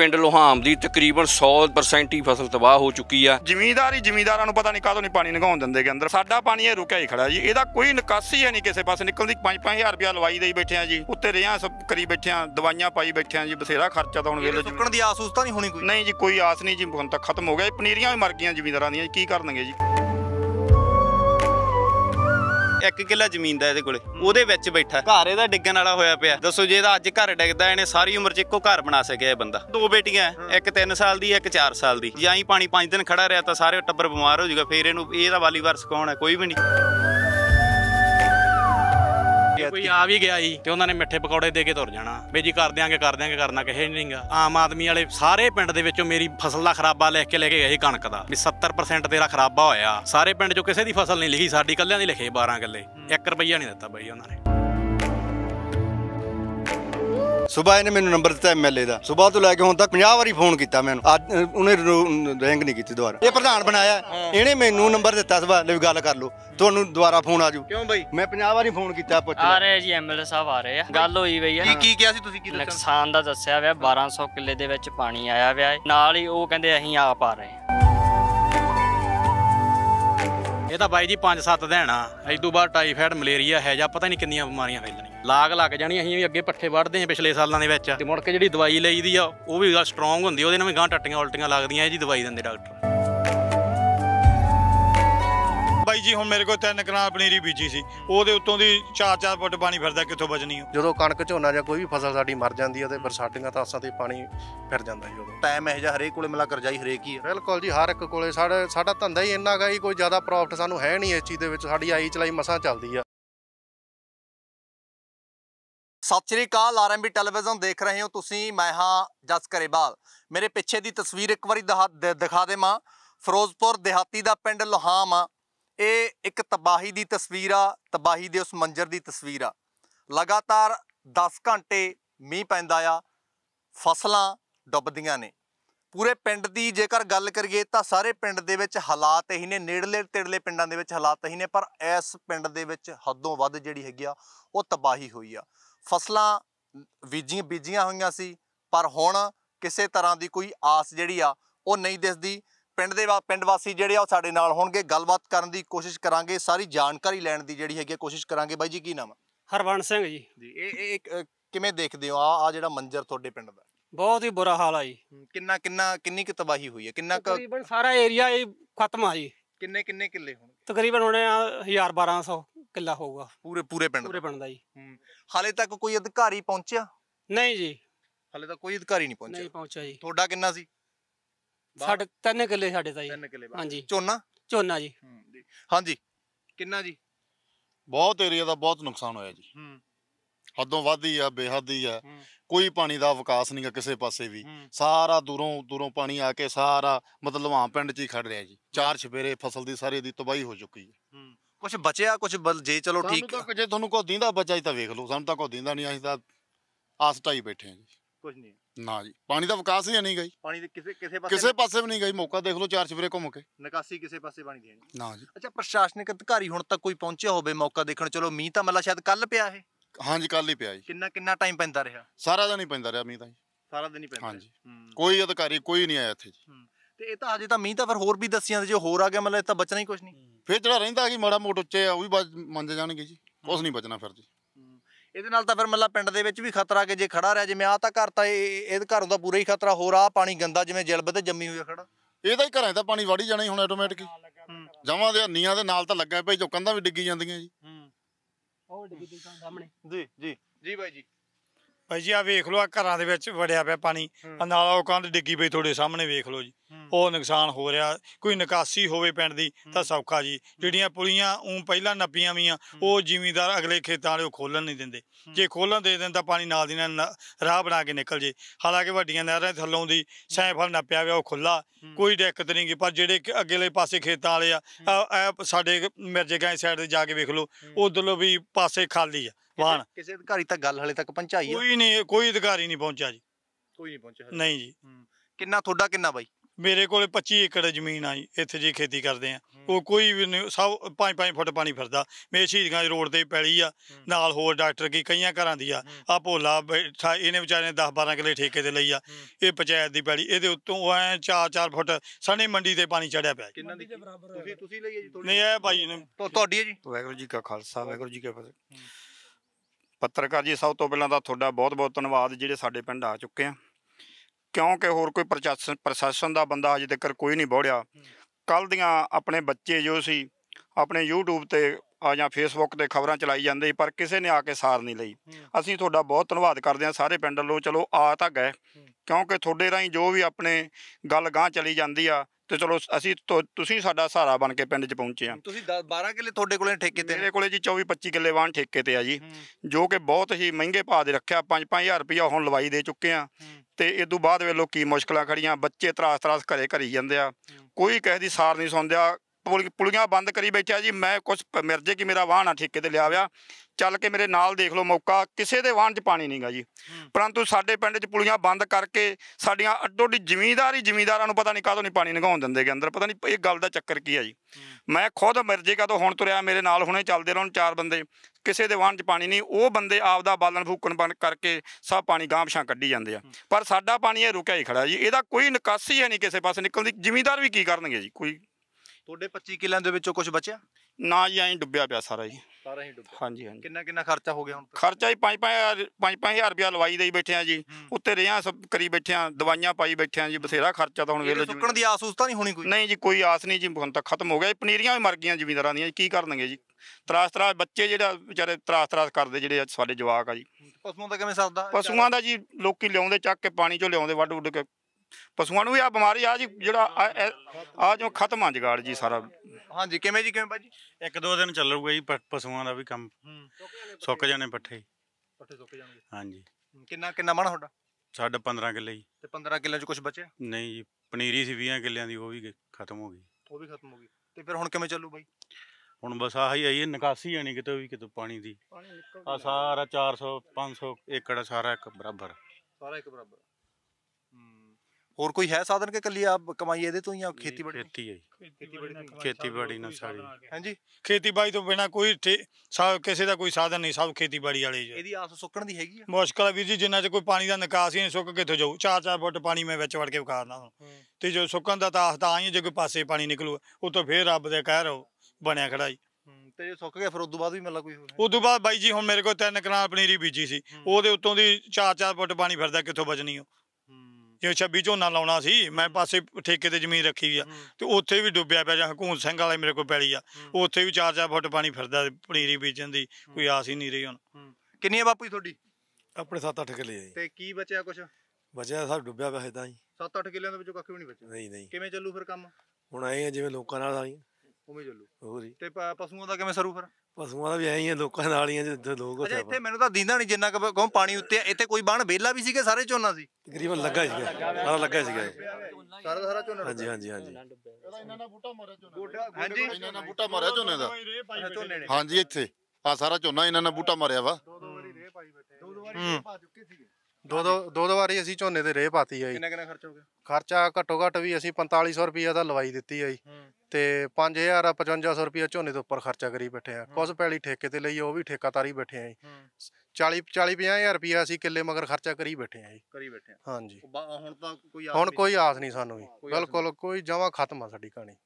ਪਿੰਡ ਲੋਹਾਮ ਦੀ ਤਕਰੀਬਨ 100% ਹੀ ਫਸਲ ਤਬਾਹ ਹੋ ਚੁੱਕੀ ਆ ਜ਼ਿਮੀਂਦਾਰ ਹੀ ਜ਼ਿਮੀਂਦਾਰਾਂ ਨੂੰ ਪਤਾ ਨਹੀਂ ਕਾਹਦੋਂ ਨਹੀਂ ਪਾਣੀ ਨਿਗਾਉਣ ਦਿੰਦੇ ਕਿ ਅੰਦਰ ਸਾਡਾ ਪਾਣੀ ਇਹ ਰੁਕਿਆ ਹੀ ਖੜਾ ਜੀ ਇਹਦਾ ਕੋਈ ਨਿਕਾਸੀ ਹੈ ਨਹੀਂ ਕਿਸੇ ਪਾਸੇ ਨਿਕਲਦੀ 5-5000 ਰੁਪਿਆ ਲਵਾਈ ਦੇਈ ਬੈਠੇ ਆ ਜੀ ਉੱਤੇ ਰਿਆਂ ਸਭ ਕਰੀ ਬੈਠੇ ਆ ਦਵਾਈਆਂ ਪਾਈ ਬੈਠੇ ਆ ਜੀ ਬਸੇਰਾ ਖਰਚਾ ਤਾਂ ਹੁਣ ਵੇਲੇ ਸੁੱਕਣ ਦੀ ਆਸ ਉਸ ਤਾਂ ਨਹੀਂ ਹੋਣੀ ਕੋਈ ਨਹੀਂ ਜੀ ਕੋਈ ਆਸ ਨਹੀਂ ਜੀ ਹੁਣ ਤਾਂ ਖਤਮ ਹੋ ਗਿਆ ਇਹ ਪਨੀਰੀਆਂ ਵੀ ਮਰ ਗਈਆਂ ਜ਼ਿਮੀਂਦਾਰਾਂ ਦੀਆਂ ਕੀ ਕਰਨਗੇ ਜੀ 1 ਕਿੱਲਾ ਜ਼ਮੀਨ ਦਾ ਇਹਦੇ ਕੋਲੇ ਉਹਦੇ ਵਿੱਚ ਬੈਠਾ ਘਰ ਇਹਦਾ ਡਿੱਗਣ ਵਾਲਾ ਹੋਇਆ ਪਿਆ ਦੱਸੋ ਜੇ ਇਹਦਾ ਅੱਜ ਘਰ ਡਿੱਗਦਾ ਇਹਨੇ ਸਾਰੀ ਉਮਰ 'ਚ ਇੱਕੋ ਘਰ ਬਣਾ ਸਕਿਆ ਇਹ ਬੰਦਾ ਦੋ ਬੇਟੀਆਂ ਇੱਕ 3 ਸਾਲ ਦੀ ਇੱਕ 4 ਸਾਲ ਦੀ ਜਾਂ ਹੀ ਪਾਣੀ 5 ਦਿਨ ਖੜਾ ਰਿਹਾ ਤਾਂ ਸਾਰੇ ਟੱਬਰ ਬਿਮਾਰ ਹੋ ਜਾਊਗਾ ਫੇਰ ਇਹਨੂੰ ਇਹਦਾ ਵਾਲੀ ਕੌਣ ਹੈ ਕੋਈ ਵੀ ਨਹੀਂ ਕੋਈ ਆ ਵੀ ਗਿਆ ਜੀ ਤੇ ਉਹਨਾਂ ਨੇ ਮਿੱਠੇ ਪਕੌੜੇ ਦੇ ਕੇ ਤੁਰ ਜਾਣਾ ਵੀ ਜੀ ਕਰ ਦਿਆਂਗੇ ਕਰ ਦਿਆਂਗੇ ਕਰਨਾ ਕਹੇ ਨਹੀਂਗਾ ਆਮ ਆਦਮੀ ਵਾਲੇ ਸਾਰੇ ਪਿੰਡ ਦੇ ਵਿੱਚੋਂ ਮੇਰੀ ਫਸਲ ਦਾ ਖਰਾਬਾ ਲਿਖ ਕੇ ਲੈ ਕੇ ਗਏ ਕਣਕ ਦਾ ਵੀ 70% ਤੇਰਾ ਖਰਾਬਾ ਹੋਇਆ ਸਾਰੇ ਪਿੰਡ 'ਚੋਂ ਕਿਸੇ ਦੀ ਫਸਲ ਨਹੀਂ ਲਿਖੀ ਸਾਡੀ ਕੱਲਿਆਂ ਦੀ ਲਿਖੇ 12 ਕਿੱਲੇ 1 ਰੁਪਈਆ ਨਹੀਂ ਦਿੱਤਾ ਬਈ ਉਹਨਾਂ ਨੇ ਸਵੇਰ ਇਹਨੇ ਮੈਨੂੰ ਨੰਬਰ ਦਿੱਤਾ ਐਮਐਲਏ ਦਾ ਸਵੇਰ ਤੋਂ ਲੈ ਕੇ ਹੁਣ ਤੱਕ 50 ਵਾਰੀ ਫੋਨ ਕੀਤਾ ਮੈਨੂੰ ਅੱਜ ਉਹਨੇ ਰੈਂਕ ਨਹੀਂ ਕੀਤੀ ਦੁਬਾਰਾ ਇਹ ਪ੍ਰਧਾਨ ਬਣਾਇਆ ਇਹਨੇ ਮੈਨੂੰ ਨੰਬਰ ਦਿੱਤਾ ਸਵੇਰ ਲਈ ਗੱਲ ਕਰ ਲਓ ਤੁਹਾਨੂੰ ਦੁਬਾਰਾ ਫੋਨ ਆ ਜੂ ਕਿਉਂ ਬਈ ਮੈਂ 50 ਵਾਰੀ ਫੋਨ ਕੀਤਾ ਪੁੱਛ ਆ ਰਹੇ ਜੀ ਐਮਐਲਏ ਸਾਹਿਬ ਆ ਰਹੇ ਆ ਗੱਲ ਹੋਈ ਬਈ ਆ ਕੀ ਕੀ ਕਿਹਾ ਸੀ ਤੁਸੀਂ ਕੀ ਨੁਕਸਾਨ ਦਾ ਦੱਸਿਆ ਵਿਆ 1200 ਕਿੱਲੇ ਦੇ ਵਿੱਚ ਪਾਣੀ ਆਇਆ ਵਿਆ ਨਾਲ ਹੀ ਉਹ ਕਹਿੰਦੇ ਅਸੀਂ ਆਪ ਆ ਰਹੇ ਇਹ ਤਾਂ ਬਾਈ ਜੀ 5-7 ਦਿਨ ਆ ਇਸ ਤੋਂ ਬਾਅਦ ਟਾਈਫਾਇਡ ਮਲੇਰੀਆ ਹੈ ਜਾਂ ਪਤਾ ਨਹੀਂ ਕਿੰਨੀਆਂ ਬਿਮਾਰੀਆਂ ਫੈਲਣੀਆਂ ਲਾਗ ਲੱਗ ਜਾਣੀ ਅਸੀਂ ਵੀ ਅੱਗੇ ਪੱਠੇ ਵੜਦੇ ਹਾਂ ਪਿਛਲੇ ਸਾਲਾਂ ਦੇ ਵਿੱਚ ਤੇ ਮੁੜ ਕੇ ਜਿਹੜੀ ਦਵਾਈ ਲਈਦੀ ਆ ਉਹ ਵੀ ਸਟਰੋਂਗ ਹੁੰਦੀ ਉਹਦੇ ਨਾਲ ਵੀ ਗਾਂ ਟੱਟੀਆਂ ਉਲਟੀਆਂ ਲੱਗਦੀਆਂ ਇਹ ਜੀ ਦਵਾਈ ਦਿੰਦੇ ਡਾਕਟਰ ਬਾਈ ਜੀ ਹੁਣ ਮੇਰੇ ਕੋਲ ਤਿੰਨ ਕਨਾਲ ਪਨੀਰੀ ਬੀਜੀ ਸੀ ਉਹਦੇ ਉੱਤੋਂ ਦੀ ਚਾਰ ਚਾਰ ਫੁੱਟ ਪਾਣੀ ਫਿਰਦਾ ਕਿੱਥੋਂ ਬਚਣੀ ਉਹ ਜਦੋਂ ਕਣਕ ਝੋਨਾ ਜਾਂ ਕੋਈ ਵੀ ਫਸਲ ਸਾਡੀ ਮਰ ਜਾਂਦੀ ਹੈ ਤੇ ਫਿਰ ਸਾਡੀਆਂ ਤਾਸਾਂ ਤੇ ਪਾਣੀ ਫਿਰ ਜਾਂਦਾ ਜੀ ਉਦੋਂ ਟਾਈਮ ਇਹ ਜਿਹਾ ਹਰੇਕ ਕੋਲੇ ਮਿਲਾ ਕਰਜਾਈ ਹਰੇਕ ਹੀ ਬਿਲਕੁਲ ਜੀ ਹਰ ਇੱਕ ਕੋਲੇ ਸਾਡਾ ਸਾਡਾ ਧੰਦਾ ਹੀ ਇੰਨਾ ਗਾ ਹੀ ਕੋਈ ਜ਼ਿਆਦਾ ਪ੍ਰੋਫਿਟ ਸਾਨੂੰ ਹੈ ਨਹੀਂ ਇਸ ਚੀਜ਼ ਦੇ ਵਿੱਚ ਸਾਡੀ ਆਈ ਚਲਾਈ ਮਸਾਂ ਚੱਲਦੀ ਆ ਸਤਿ ਸ਼੍ਰੀ ਅਕਾਲ ਆਰਐਮਬੀ ਟੈਲੀਵਿਜ਼ਨ ਦੇਖ ਰਹੇ ਹੋ ਤੁਸੀਂ ਮੈਂ ਹਾਂ ਜਸ ਕਰੇਵਾਲ ਮੇਰੇ ਪਿੱਛੇ ਦੀ ਤਸਵੀਰ ਇੱਕ ਵਾਰੀ ਦਿਖਾ ਦੇਵਾਂ ਫਿਰੋਜ਼ਪੁਰ ਦਿਹਾਤੀ ਦਾ ਪਿੰਡ ਲੋਹਾਮ ਆ ਇਹ ਇੱਕ ਤਬਾਹੀ ਦੀ ਤਸਵੀਰ ਆ ਤਬਾਹੀ ਦੇ ਉਸ ਮੰਜ਼ਰ ਦੀ ਤਸਵੀਰ ਆ ਲਗਾਤਾਰ 10 ਘੰਟੇ ਮੀਂਹ ਪੈਂਦਾ ਆ ਫਸਲਾਂ ਡੁੱਬਦੀਆਂ ਨੇ ਪੂਰੇ ਪਿੰਡ ਦੀ ਜੇਕਰ ਗੱਲ ਕਰੀਏ ਤਾਂ ਸਾਰੇ ਪਿੰਡ ਦੇ ਵਿੱਚ ਹਾਲਾਤ ਇਹੀ ਨੇ ਨੇੜਲੇ ਤੇੜਲੇ ਪਿੰਡਾਂ ਦੇ ਵਿੱਚ ਹਾਲਾਤ ਇਹੀ ਨੇ ਪਰ ਇਸ ਪਿੰਡ ਦੇ ਵਿੱਚ ਹੱਦੋਂ ਵੱਧ ਜਿਹੜੀ ਹੈਗੀ ਆ ਉਹ ਤਬਾਹੀ ਹੋਈ ਆ ਫਸਲਾਂ ਬੀਜੀਆਂ ਬੀਜੀਆਂ ਹੋਈਆਂ ਸੀ ਪਰ ਹੁਣ ਕਿਸੇ ਤਰ੍ਹਾਂ ਦੀ ਕੋਈ ਆਸ ਜਿਹੜੀ ਆ ਉਹ ਨਹੀਂ ਦਿਸਦੀ ਪਿੰਡ ਦੇ ਪਿੰਡ ਵਾਸੀ ਜਿਹੜੇ ਆ ਉਹ ਸਾਡੇ ਨਾਲ ਹੋਣਗੇ ਗੱਲਬਾਤ ਕਰਨ ਦੀ ਕੋਸ਼ਿਸ਼ ਕਰਾਂਗੇ ਸਾਰੀ ਜਾਣਕਾਰੀ ਲੈਣ ਦੀ ਜਿਹੜੀ ਹੈਗੀ ਕੋਸ਼ਿਸ਼ ਕਰਾਂਗੇ ਬਾਈ ਜੀ ਕੀ ਨਾਮ ਹਰਵੰਦ ਸਿੰਘ ਜੀ ਇਹ ਇਹ ਕਿਵੇਂ ਦੇਖਦੇ ਹੋ ਆ ਆ ਜਿਹੜਾ ਮੰਜ਼ਰ ਤੁਹਾਡੇ ਪਿੰਡ ਦਾ ਬਹੁਤ ਹੀ ਬੁਰਾ ਹਾਲ ਆ ਜੀ ਕਿੰਨਾ ਕਿੰਨਾ ਕਿੰਨੀ ਕਿ ਤਬਾਹੀ ਹੋਈ ਹੈ ਕਿੰਨਾ ਤਕਰੀਬਨ ਸਾਰਾ ਏਰੀਆ ਇਹ ਖਤਮ ਆ ਜੀ ਕਿੰਨੇ ਕਿੰਨੇ ਕਿੱਲੇ ਹੋਣਗੇ ਤਕਰੀਬਨ ਹੁਣੇ 1000 1200 ਕਿੱਲਾ ਹੋਊਗਾ ਪੂਰੇ ਪੂਰੇ ਪਿੰਡ ਪੂਰੇ ਪਿੰਡ ਦਾ ਜੀ ਹਾਲੇ ਤੱਕ ਕੋਈ ਅਧਿਕਾਰੀ ਪਹੁੰਚਿਆ ਨਹੀਂ ਜੀ ਹਾਲੇ ਤੱਕ ਕੋਈ ਅਧਿਕਾਰੀ ਨਹੀਂ ਪਹੁੰਚਿਆ ਨਹੀਂ ਪਹੁੰਚਿਆ ਜੀ ਤੁਹਾਡਾ ਕਿੰਨਾ ਸੀ ਸਾਡੇ 3 ਕਿੱਲੇ ਸਾਡੇ ਤਾਂ ਜੀ 3 ਕਿੱਲੇ ਹਾਂਜੀ ਝੋਨਾ ਝੋਨਾ ਜੀ ਹਾਂਜੀ ਕਿੰਨਾ ਜੀ ਬਹੁਤ ਏਰੀਆ ਦਾ ਬਹੁਤ ਨੁਕਸਾਨ ਹੋਇਆ ਜੀ ਹੂੰ ਹੱਦੋਂ ਵੱਧ ਹੀ ਆ ਬੇਹੱਦ ਹੀ ਆ ਕੋਈ ਪਾਣੀ ਦਾ ਵਿਕਾਸ ਆ ਕਿਸੇ ਪਾਸੇ ਵੀ ਸਾਰਾ ਦੂਰੋਂ ਦੂਰੋਂ ਪਾਣੀ ਆ ਕੇ ਸਾਰਾ ਮਤਲਬ ਆਮ ਪਿੰਡ 'ਚ ਹੀ ਖੜ ਰਿਹਾ ਜੀ ਚਾਰ ਛਪੇਰੇ ਫਸਲ ਦੀ ਸਾਰੀ ਦੀ ਤਬਾਹੀ ਹੋ ਚੁੱਕੀ ਹੈ ਹੂੰ ਕੁਝ ਬਚਿਆ ਕੁਝ ਜੇ ਚਲੋ ਸਾਨੂੰ ਠੀਕ ਤਾਂ ਜੇ ਤੁਹਾਨੂੰ ਕੋਈ ਦਿੰਦਾ ਬਚਾਈ ਤਾਂ ਵੇਖ ਲਓ ਸਾਨੂੰ ਤਾਂ ਕੋਈ ਦਿੰਦਾ ਨਹੀਂ ਅਸੀਂ ਤਾਂ ਆਸ ਟਾਈ ਬੈਠੇ ਹਾਂ ਜੀ ਕੁਝ ਨਹੀਂ ਨਾ ਜੀ ਪਾਣੀ ਦਾ ਵਿਕਾਸ ਹੀ ਨਹੀਂ ਗਈ ਪਾਣੀ ਦੇ ਕਿਸੇ ਕਿਸੇ ਪਾਸੇ ਕਿਸੇ ਪਾਸੇ ਵੀ ਨਹੀਂ ਗਈ ਮੌਕਾ ਦੇਖ ਲਓ ਚਾਰ ਚਿਵਰੇ ਘੁੰਮ ਕੇ ਨਿਕਾਸੀ ਕਿਸੇ ਪਾਸੇ ਪਾਣੀ ਦੀ ਨਹੀਂ ਨਾ ਜੀ ਅੱਛਾ ਪ੍ਰਸ਼ਾਸਨਿਕ ਅਧਿਕਾਰੀ ਹੁਣ ਤੱਕ ਕੋਈ ਪਹੁੰਚਿਆ ਹੋਵੇ ਮੌਕਾ ਦੇਖਣ ਚਲੋ ਮੀਂਹ ਤਾਂ ਮੱਲਾ ਸ਼ਾਇਦ ਕੱਲ ਪਿਆ ਇਹ ਹਾਂਜੀ ਕੱਲ ਹੀ ਪਿਆ ਜੀ ਕਿੰਨਾ ਕਿੰਨਾ ਟਾਈਮ ਪੈਂਦਾ ਰਿਹਾ ਸਾਰਾ ਦਿਨ ਹੀ ਪੈਂਦਾ ਰਿਹਾ ਮੀਂਹ ਤਾਂ ਜੀ ਸਾਰਾ ਦਿਨ ਹੀ ਪੈਂਦਾ ਹਾਂਜੀ ਕੋਈ ਅਧਿਕਾਰੀ ਕੋਈ ਨਹੀਂ ਆਇਆ ਇੱਥੇ ਜੀ ਤੇ ਇਹ ਤਾਂ ਹਜੇ ਤਾਂ ਮੀਂਹ ਤਾਂ ਫਿਰ ਹੋਰ ਵੀ ਦੱਸਿਆ ਜੇ ਹੋਰ ਆ ਗਿਆ ਮੱਲਾ ਇਹ ਤਾਂ ਬਚਣਾ ਹੀ ਕੁਝ ਨਹੀਂ ਫਿਰ ਜਿਹੜਾ ਰਹਿੰਦਾ ਕਿ ਮਾੜਾ ਮੋਟ ਉੱਚੇ ਆ ਉਹ ਵੀ ਮੰਨ ਜਾਣਗੇ ਜੀ ਕੁਝ ਨਹੀਂ ਬਚਣਾ ਫਿਰ ਜੀ ਇਹਦੇ ਨਾਲ ਤਾਂ ਫਿਰ ਮੱਲਾ ਪਿੰਡ ਦੇ ਵਿੱਚ ਵੀ ਖਤਰਾ ਕਿ ਜੇ ਖੜਾ ਰਿਹਾ ਜਿਵੇਂ ਆ ਤਾਂ ਘਰ ਤਾਂ ਇਹ ਘਰੋਂ ਦਾ ਪੂਰਾ ਹੀ ਖਤਰਾ ਹੋਰ ਆ ਪਾਣੀ ਗੰਦਾ ਜਿਵੇਂ ਜਲਬ ਤੇ ਜੰਮੀ ਹੋਈ ਖੜਾ ਇਹਦਾ ਹੀ ਘਰਾਂ ਦਾ ਪਾਣੀ ਵੜੀ ਜਾਣਾ ਹੀ ਹੁਣ ਆਟੋਮੈਟਿਕ ਜਮਾਂ ਦੇ ਨੀਆਂ ਦੇ ਨਾਲ ਤਾਂ ਲੱਗਾ ਭਾਈ ਜੋ ਕੰਧਾਂ ਵੀ ਡਿੱਗੀ ਜਾਂਦੀਆਂ ਜੀ ਹੂੰ ਉਹ ਡਿੱਗੀ ਦੇ ਸਾਹਮਣੇ ਜੀ ਜੀ ਜੀ ਭਾਈ ਜੀ ਭਾਈ ਜੀ ਆ ਵੇਖ ਲਓ ਆ ਘਰਾਂ ਦੇ ਵਿੱਚ ਵੜਿਆ ਪਿਆ ਪਾਣੀ ਆ ਨਾਲ ਉਹ ਕੰਧ ਡਿੱਗੀ ਪਈ ਤੁਹਾਡੇ ਸਾਹਮਣੇ ਵੇਖ ਲਓ ਜੀ ਉਹ ਨੁਕਸਾਨ ਹੋ ਰਿਹਾ ਕੋਈ ਨਿਕਾਸੀ ਹੋਵੇ ਪਿੰਡ ਦੀ ਤਾਂ ਸੌਖਾ ਜੀ ਜਿਹੜੀਆਂ ਪੁਲੀਆਂ ਉ ਪਹਿਲਾਂ ਨੱਪੀਆਂ ਵੀ ਆ ਉਹ ਜ਼ਿਮੀਂਦਾਰ ਅਗਲੇ ਖੇਤਾਂ ਵਾਲੇ ਖੋਲਣ ਨਹੀਂ ਦਿੰਦੇ ਜੇ ਖੋਲਣ ਦੇ ਦਿੰਦਾ ਪਾਣੀ ਨਾਲ ਦੀ ਨਾਲ ਰਾਹ ਬਣਾ ਕੇ ਨਿਕਲ ਜੇ ਹਾਲਾਂਕਿ ਵੱਡੀਆਂ ਨਹਿਰਾਂ ਥੱਲੋਂ ਦੀ ਸੈਫਲ ਨੱਪਿਆ ਹੋਇਆ ਉਹ ਖੁੱਲਾ ਕੋਈ ਦਿੱਕਤ ਨਹੀਂ ਗਈ ਪਰ ਜਿਹੜੇ ਅਗਲੇ ਪਾਸੇ ਖੇਤਾਂ ਵਾਲੇ ਆ ਸਾਡੇ ਮਿਰਜੇ ਗਾਂ ਸਾਈਡ ਤੇ ਜਾ ਕੇ ਵੇਖ ਲਓ ਉਧਰੋਂ ਵੀ ਪਾਸੇ ਖਾਲੀ ਆ ਵਾਹਣ ਕਿਸੇ ਅਧਿਕਾਰੀ ਤੱਕ ਗੱਲ ਹਲੇ ਤੱਕ ਪਹੁੰਚਾਈ ਕੋਈ ਨਹੀਂ ਕੋਈ ਅਧਿਕਾਰੀ ਨਹੀਂ ਪਹੁੰਚਿਆ ਜੀ ਕੋਈ ਨਹੀਂ ਪਹੁੰਚਿਆ ਨਹੀਂ ਜੀ ਕਿੰਨਾ ਤੁਹਾਡਾ ਕਿੰਨਾ ਬਾਈ ਮੇਰੇ ਕੋਲੇ 25 ਏਕੜ ਜ਼ਮੀਨ ਆਈ ਇੱਥੇ ਜੀ ਖੇਤੀ ਕਰਦੇ ਆ ਉਹ ਕੋਈ ਵੀ ਸਭ 5-5 ਫੁੱਟ ਪਾਣੀ ਫਿਰਦਾ ਮੇਰੇ ਸ਼ਹੀਦਗੰਜ ਰੋਡ ਤੇ ਪੈਲੀ ਆ ਨਾਲ ਹੋਰ ਡਾਕਟਰ ਕੀ ਕਈਆਂ ਘਰਾਂ ਦੀ ਆ ਆ ਭੋਲਾ ਬੈਠਾ ਇਹਨੇ ਵਿਚਾਰੇ 10-12 ਕਿਲੇ ਠੇਕੇ ਤੇ ਲਈ ਆ ਇਹ ਪੰਚਾਇਤ ਦੀ ਪੈਲੀ ਇਹਦੇ ਉੱਤੋਂ ਐ 4-4 ਫੁੱਟ ਸਣੇ ਮੰਡੀ ਤੇ ਪਾਣੀ ਚੜਿਆ ਪਿਆ ਕਿੰਨਾ ਦੀ ਤੁਸੀਂ ਤੁਸੀਂ ਲਈ ਹੈ ਜੀ ਨਹੀਂ ਐ ਇਹ ਭਾਈ ਨੇ ਤੁਹਾਡੀ ਹੈ ਜੀ ਵੈਗਰੂ ਜੀ ਕਾ ਖਾਲਸਾ ਵੈਗਰੂ ਜੀ ਕੀ ਫਤਿਹ ਪੱਤਰਕਾਰ ਜੀ ਸਭ ਤੋਂ ਪਹਿਲਾਂ ਤਾਂ ਤੁਹਾਡਾ ਬਹੁਤ-ਬਹੁਤ ਧੰਨਵਾਦ ਜਿਹੜੇ ਸਾਡੇ ਪਿੰਡ ਆ ਚੁੱਕੇ ਆ ਕਿਉਂਕਿ ਹੋਰ ਕੋਈ ਪ੍ਰਸ਼ਾਸਨ ਪ੍ਰਸ਼ਾਸਨ ਦਾ ਬੰਦਾ ਅਜੇ ਤੱਕ ਕੋਈ ਨਹੀਂ ਬੋੜਿਆ ਕੱਲ ਦੀਆਂ ਆਪਣੇ ਬੱਚੇ ਜੋ ਸੀ ਆਪਣੇ YouTube ਤੇ ਆ ਜਾਂ Facebook ਤੇ ਖਬਰਾਂ ਚਲਾਈ ਜਾਂਦੇ ਪਰ ਕਿਸੇ ਨੇ ਆ ਕੇ ਸਾਰ ਨਹੀਂ ਲਈ ਅਸੀਂ ਤੁਹਾਡਾ ਬਹੁਤ ਧੰਨਵਾਦ ਕਰਦੇ ਹਾਂ ਸਾਰੇ ਪਿੰਡ ਲੋ ਚਲੋ ਆ ਤਾਂ ਗਏ ਕਿਉਂਕਿ ਤੁਹਾਡੇ ਰਾਹੀਂ ਜੋ ਵੀ ਆਪਣੇ ਗੱਲ ਗਾਂ ਚਲੀ ਜਾਂਦੀ ਆ ਤੇ ਚਲੋ ਅਸੀਂ ਤੁਸੀਂ ਸਾਡਾ ਸਹਾਰਾ ਬਣ ਕੇ ਪਿੰਡ 'ਚ ਪਹੁੰਚੇ ਆ ਤੁਸੀਂ 12 ਕਿੱਲੇ ਤੁਹਾਡੇ ਕੋਲੇ ਠੇਕੇ ਤੇ ਮੇਰੇ ਕੋਲੇ ਜੀ 24 25 ਕਿੱਲੇ ਵਾਂ ਠੇਕੇ ਤੇ ਆ ਜੀ ਜੋ ਕਿ ਬਹੁਤ ਹੀ ਮਹਿੰਗੇ ਭਾਅ ਦੇ ਰੱਖਿਆ 5-5000 ਰੁਪਇਆ ਹੁਣ ਲਵਾਈ ਦੇ ਚੁੱਕੇ ਆ ਤੇ ਇਸ ਤੋਂ ਬਾਅਦ ਵੇ ਲੋਕੀ ਮੁਸ਼ਕਲਾਂ ਖੜੀਆਂ ਬੱਚੇ ਤਰਾਸ ਤਰਾਸ ਘਰੇ ਘਰੀ ਜਾਂਦੇ ਆ ਕੋਈ ਕਹਿ ਦੀ ਸਾਰ ਨਹੀਂ ਸੁਣਦਿਆ ਪੁਲੀਆਂ ਬੰਦ ਕਰੀ ਬੈਠਿਆ ਜੀ ਮੈਂ ਕੁਛ ਮਿਰਜੇ ਕਿ ਮੇਰਾ ਵਾਹਨ ਆ ਠੇਕੇ ਤੇ ਲਿਆ ਵਿਆ ਚੱਲ ਕੇ ਮੇਰੇ ਨਾਲ ਦੇਖ ਲਓ ਮੌਕਾ ਕਿਸੇ ਦੇ ਵਾਹਨ 'ਚ ਪਾਣੀ ਨਹੀਂਗਾ ਜੀ ਪਰੰਤੂ ਸਾਡੇ ਪਿੰਡ 'ਚ ਪੁਲੀਆਂ ਬੰਦ ਕਰਕੇ ਸਾਡੀਆਂ ਅੱਡੋ ਅੱਡੋਡੀ ਜ਼ਿਮੀਂਦਾਰੀ ਜ਼ਿਮੀਂਦਾਰਾਂ ਨੂੰ ਪਤਾ ਨਹੀਂ ਕਾਹਦੋਂ ਨਹੀਂ ਪਾਣੀ ਨਗਾਉਣ ਦਿੰਦੇ ਕੇ ਅੰਦਰ ਪਤਾ ਨਹੀਂ ਇਹ ਗੱਲ ਦਾ ਚੱਕਰ ਕੀ ਆ ਜੀ ਮੈਂ ਖੁਦ ਮਿਰਜੇ ਕਾ ਹੁਣ ਤੁਰਿਆ ਮੇਰੇ ਨਾਲ ਹੁਣੇ ਚੱਲਦੇ ਰਹਿਣ ਚਾਰ ਬੰਦੇ ਕਿਸੇ ਦੇ ਵਾਹਨ 'ਚ ਪਾਣੀ ਨਹੀਂ ਉਹ ਬੰਦੇ ਆਪ ਦਾ ਬਾਲਣ ਫੂਕਣ ਬੰਦ ਕਰਕੇ ਸਭ ਪਾਣੀ ਗਾਂਪਛਾਂ ਕੱਢੀ ਜਾਂਦੇ ਆ ਪਰ ਸਾਡਾ ਪਾਣੀ ਇਹ ਰੁਕਿਆ ਹੀ ਖੜਾ ਜੀ ਇਹਦਾ ਕੋਈ ਨਿਕਾਸੀ ਹੈ ਨਹੀਂ ਕਿਸੇ ਪਾਸੇ ਨਿਕਲਦੀ ਜ਼ਮੀਂਦਾਰ ਵੀ ਕੀ ਕਰਨਗੇ ਜੀ ਕੋਈ ਤੁਹਾਡੇ 25 ਕਿੱਲਿਆਂ ਦੇ ਵਿੱਚੋਂ ਕੁਝ ਬਚਿਆ ਨਾ ਜੀ ਐਂ ਡੁੱਬਿਆ ਪਿਆ ਸਾਰਾ ਜੀ ਸਾਰਾ ਹੀ ਡੁੱਬਿਆ ਹਾਂਜੀ ਹਾਂਜੀ ਕਿੰਨਾ ਕਿੰਨਾ ਖਰਚਾ ਹੋ ਗਿਆ ਹੁਣ ਖਰਚਾ ਹੀ 5-5 5-5000 ਰੁਪਿਆ ਲਵਾਈ ਦੇ ਬੈਠੇ ਆ ਜੀ ਉੱਤੇ ਰਿਆਂ ਸਭ ਕਰੀ ਬੈਠੇ ਆ ਦਵਾਈਆਂ ਪਾਈ ਬੈਠੇ ਆ ਜੀ ਬਥੇਰਾ ਖਰਚਾ ਤਾਂ ਹੁਣ ਵੇਲੇ ਜੀ ਸੁੱਕਣ ਦੀ ਆਸ ਉਸ ਤਾਂ ਨਹੀਂ ਹੋਣੀ ਕੋਈ ਨਹੀਂ ਜੀ ਕੋਈ ਆਸ ਨਹੀਂ ਜੀ ਹੁਣ ਤਾਂ ਖਤਮ ਹੋ ਗਿਆ ਇਹ ਪਨੀਰੀਆਂ ਵੀ ਮਰ ਗਈਆਂ ਜ਼ਿਮੀਂਦਾਰਾਂ ਦੀਆਂ ਕੀ ਕਰਨਗੇ ਜੀ ਤਰਾਸ ਤਰਾਸ ਬੱਚੇ ਜਿਹੜਾ ਵਿਚਾਰੇ ਤਰਾਸ ਤਰਾਸ ਕਰਦੇ ਜਿਹੜੇ ਸਾਡੇ ਜਵਾਕ ਆ ਜੀ ਪਸ਼ੂਆਂ ਦਾ ਕਿਵੇਂ ਸਰਦਾ ਪਸ਼ੂਆਂ ਦਾ ਜੀ ਲੋਕੀ ਲਿਆਉਂਦੇ ਚੱਕ ਕੇ ਪਾਣੀ ਚੋਂ ਲਿਆਉਂਦੇ ਵੱਡ ਉੱਡ ਕੇ ਪਸ਼ੂਆਂ ਨੂੰ ਵੀ ਆ ਬਿਮਾਰੀ ਆ ਜੀ ਜਿਹੜਾ ਆ ਜੋ ਖਤਮ ਆ ਜਗਾੜ ਜੀ ਸਾਰਾ ਹਾਂਜੀ ਕਿਵੇਂ ਜੀ ਕਿਵੇਂ ਬਾਜੀ ਇੱਕ ਦੋ ਦਿਨ ਚੱਲੂਗਾ ਜੀ ਪਸ਼ੂਆਂ ਦਾ ਵੀ ਕੰਮ ਸੁੱਕ ਜਾਣੇ ਪੱਠੇ ਪੱਠੇ ਸੁੱਕ ਜਾਣਗੇ ਹਾਂਜੀ ਕਿੰਨਾ ਕਿੰਨਾ ਮਣ ਤੁਹਾਡਾ ਸਾਡਾ 15 ਕਿੱਲੇ ਜੀ ਤੇ 15 ਕਿੱਲਿਆਂ ਚ ਕੁਝ ਬਚਿਆ ਨਹੀਂ ਜੀ ਪਨੀਰੀ ਸੀ 20 ਕਿੱਲਿਆਂ ਦੀ ਉਹ ਵੀ ਖਤਮ ਹੋ ਗਈ ਉਹ ਵੀ ਖਤਮ ਹੋ ਗਈ ਤੇ ਫਿਰ ਹੁਣ ਕਿਵੇਂ ਚੱਲੂ ਬਾਈ ਹੁਣ ਬਸ ਆਹੀ ਆਈ ਨਿਕਾਸੀ ਆਣੀ ਕਿਤੇ ਵੀ ਕਿਤੇ ਪਾਣੀ ਦੀ ਆ ਸਾਰਾ 400 500 ਏਕੜ ਸਾਰਾ ਇੱਕ ਬਰਾਬਰ ਸਾਰਾ ਇੱਕ ਬਰਾਬਰ ਹੂੰ ਹੋਰ ਕੋਈ ਹੈ ਸਾਧਨ ਕਿ ਕੱਲੀ ਆਪ ਕਮਾਈ ਇਹਦੇ ਤੋਂ ਹੀ ਆ ਖੇਤੀਬਾੜੀ ਖੇਤੀ ਹੈ ਜੀ। ਖੇਤੀਬਾੜੀ ਨਾਲ ਸਾਰੀ ਹਾਂਜੀ ਖੇਤੀਬਾੜੀ ਤੋਂ ਬਿਨਾ ਕੋਈ ਠੇ- ਸਾ- ਕਿਸੇ ਦਾ ਕੋਈ ਸਾਧਨ ਨਹੀਂ ਸਭ ਖੇਤੀਬਾੜੀ ਵਾਲੇ ਜੀ ਇਹਦੀ ਆਸ ਸੁੱਕਣ ਦੀ ਹੈਗੀ ਆ ਮੁਸ਼ਕਲ ਆ ਵੀਰ ਜੀ ਜਿੰਨਾ ਚ ਕੋਈ ਪਾਣੀ ਦਾ ਨਿਕਾਸ ਹੀ ਨਹੀਂ ਸੁੱਕ ਕਿੱਥੋਂ ਜਾਊ ਚਾਰ ਚਾਰ ਫੁੱਟ ਪਾਣੀ ਮੈਂ ਵਿੱਚ ਵੜ ਕੇ ਵਿਖਾਰਨਾ ਤੇ ਜੋ ਸੁੱਕਣ ਦਾ ਤਾਂ ਆਸ ਤਾਂ ਆਈ ਜੇ ਕੋਈ ਪਾਸੇ ਪਾਣੀ ਨਿਕਲੂ ਉਤੋਂ ਫੇਰ ਰੱਬ ਦੇ ਕਹਿਰ ਬਣਿਆ ਖੜਾ ਜੀ ਤੇ ਜੇ ਸੁੱਕ ਗਿਆ ਫਿਰ ਉਸ ਤੋਂ ਬਾਅਦ ਵੀ ਮਤਲਬ ਕੋਈ ਹੋਰ ਉਦੋਂ ਬਾਅਦ ਬਾਈ ਜੀ ਹੁਣ ਮੇਰੇ ਕੋਲ ਤਿੰਨ ਕਨਾਲ ਪਨੀਰੀ ਬੀਜੀ ਸੀ ਉਹਦੇ ਉੱਤੋਂ ਦੀ ਚਾਰ ਚਾਰ ਫੁੱਟ ਪਾਣੀ ਫਿਰਦਾ ਕਿੱਥੋਂ ਬਚਣੀ ਉਹ ਅੱਛਾ ਬੀਜੋ ਝੋਨਾ ਲਾਉਣਾ ਸੀ ਮੈਂ ਪਾਸੇ ਠੇਕੇ ਤੇ ਜ਼ਮੀਨ ਰੱਖੀ ਆ ਤੇ ਉੱਥੇ ਵੀ ਡੁੱਬਿਆ ਪਿਆ ਜਾਂ ਹਕੂਮ ਸਿੰਘ ਵਾਲੇ ਮੇਰੇ ਕੋਲ ਪੈਲੀ ਆ ਉੱਥੇ ਵੀ 4-4 ਫੁੱਟ ਪਾਣੀ ਫਿਰਦਾ ਪਨੀਰੀ ਬੀਜਣ ਦੀ ਕੋਈ ਆਸ ਹੀ ਨਹੀਂ ਰਹੀ ਹੁਣ ਕਿੰਨੀ ਆ ਬਾਪੂ ਜੀ ਤੁਹਾਡੀ ਆਪਣੇ 7-8 ਕਿੱਲੇ ਆ ਤੇ ਕੀ ਬਚਿਆ ਕੁਛ ਬਚਿਆ ਸਭ ਡੁੱਬਿਆ ਪਿਆ ਇਦਾਂ ਹੀ 7-8 ਕਿੱਲਿਆਂ ਦੇ ਵਿੱਚੋਂ ਕੱਖ ਵੀ ਨਹੀਂ ਬਚਿਆ ਨਹੀਂ ਨਹੀਂ ਕਿਵੇਂ ਚੱਲੂ ਫਿਰ ਕੰਮ ਹੁਣ ਆਏ ਆ ਜਿਵੇਂ ਲੋਕਾਂ ਨਾਲ ਆਈ ਉਵੇਂ ਚੱਲੂ ਹੋਰ ਜੀ ਤੇ ਪਸ਼ੂਆਂ ਦਾ ਕਿਵੇਂ ਸਰੂ ਫਿਰ ਪਸ਼ੂਆਂ ਦਾ ਵੀ ਐਂ ਹੀ ਆ ਲੋਕਾਂ ਨਾਲ ਹੀ ਆ ਜਿੱਦਾਂ ਲੋਕ ਅੱਛਾ ਇੱਥੇ ਮੈਨੂੰ ਤਾਂ ਦੀਂਦਾ ਨਹੀਂ ਜਿੰਨਾ ਕੋ ਪਾਣੀ ਉੱਤੇ ਇੱਥੇ ਕੋਈ ਬਾਣ ਵਿਹਲਾ ਵੀ ਸੀਗੇ ਸਾਰੇ ਝੋਨਾ ਸੀ ਤਕਰੀਬਨ ਲੱਗਾ ਸੀਗਾ ਸਾਰਾ ਲੱਗਾ ਸੀਗਾ ਇਹ। ਸਾਰਾ ਸਾਰਾ ਝੋਨਾ ਹਾਂਜੀ ਹਾਂਜੀ ਹਾਂਜੀ ਗੋਡਾ ਹਾਂਜੀ ਇਹਨਾਂ ਨਾਲ ਬੂਟਾ ਮਾਰਿਆ ਝੋਨਾ ਦਾ ਅੱਛਾ, ਝੋਨੇ ਨੇ ਹਾਂਜੀ ਇੱਥੇ ਆ ਸਾਰਾ ਝੋਨਾ ਇਹਨਾਂ ਨੇ ਬੂਟਾ ਮਾਰਿਆ ਵਾ ਦੋ ਦੋ ਵਾਰੀ ਰੇਹ ਪਾ ਚੁੱਕੇ ਸੀਗੇ ਦੋ ਦੋ ਦੋ ਦੋ ਵਾਰੀ ਅਸੀਂ ਝੋਨੇ ਦੇ ਰੇਹ ਪਾਤੀ ਆਈ ਕਿੰਨਾ ਕਿੰਨਾ ਖਰਚ ਹੋ ਗਿਆ ਖਰਚਾ ਘੱਟੋ ਘੱਟ ਵੀ ਅਸੀਂ 4500 ਰੁਪਏ ਦਾ ਲਵਾਈ ਦਿੱਤੀ ਆਈ ਤੇ 5000 5500 ਰੁਪਏ ਝੋਨੇ ਦੇ ਉੱਪਰ ਖਰਚਾ ਕਰੀ ਬੈਠੇ ਆ ਕੁਝ ਪੈਲੀ ਠੇਕੇ ਤੇ ਲਈ ਉਹ ਵੀ ਠੇਕਾਤਾਰੀ ਬੈਠੇ ਆ 40 40 50000 ਰੁਪਏ ਅਸੀਂ ਕਿੱਲੇ ਮਗਰ ਖਰਚਾ ਕਰੀ ਬੈਠੇ ਆ ਜੀ ਕਰੀ ਬੈਠੇ ਆ ਹਾਂਜੀ ਹੁਣ ਤਾਂ ਕੋਈ ਆਸ ਹੁਣ ਕੋਈ ਆਸ ਨਹੀਂ ਸਾਨੂੰ ਵੀ ਬਿਲਕੁਲ ਕੋਈ ਜਮਾ ਖਤਮ ਆ ਸਾਡੀ ਕਹਾਣੀ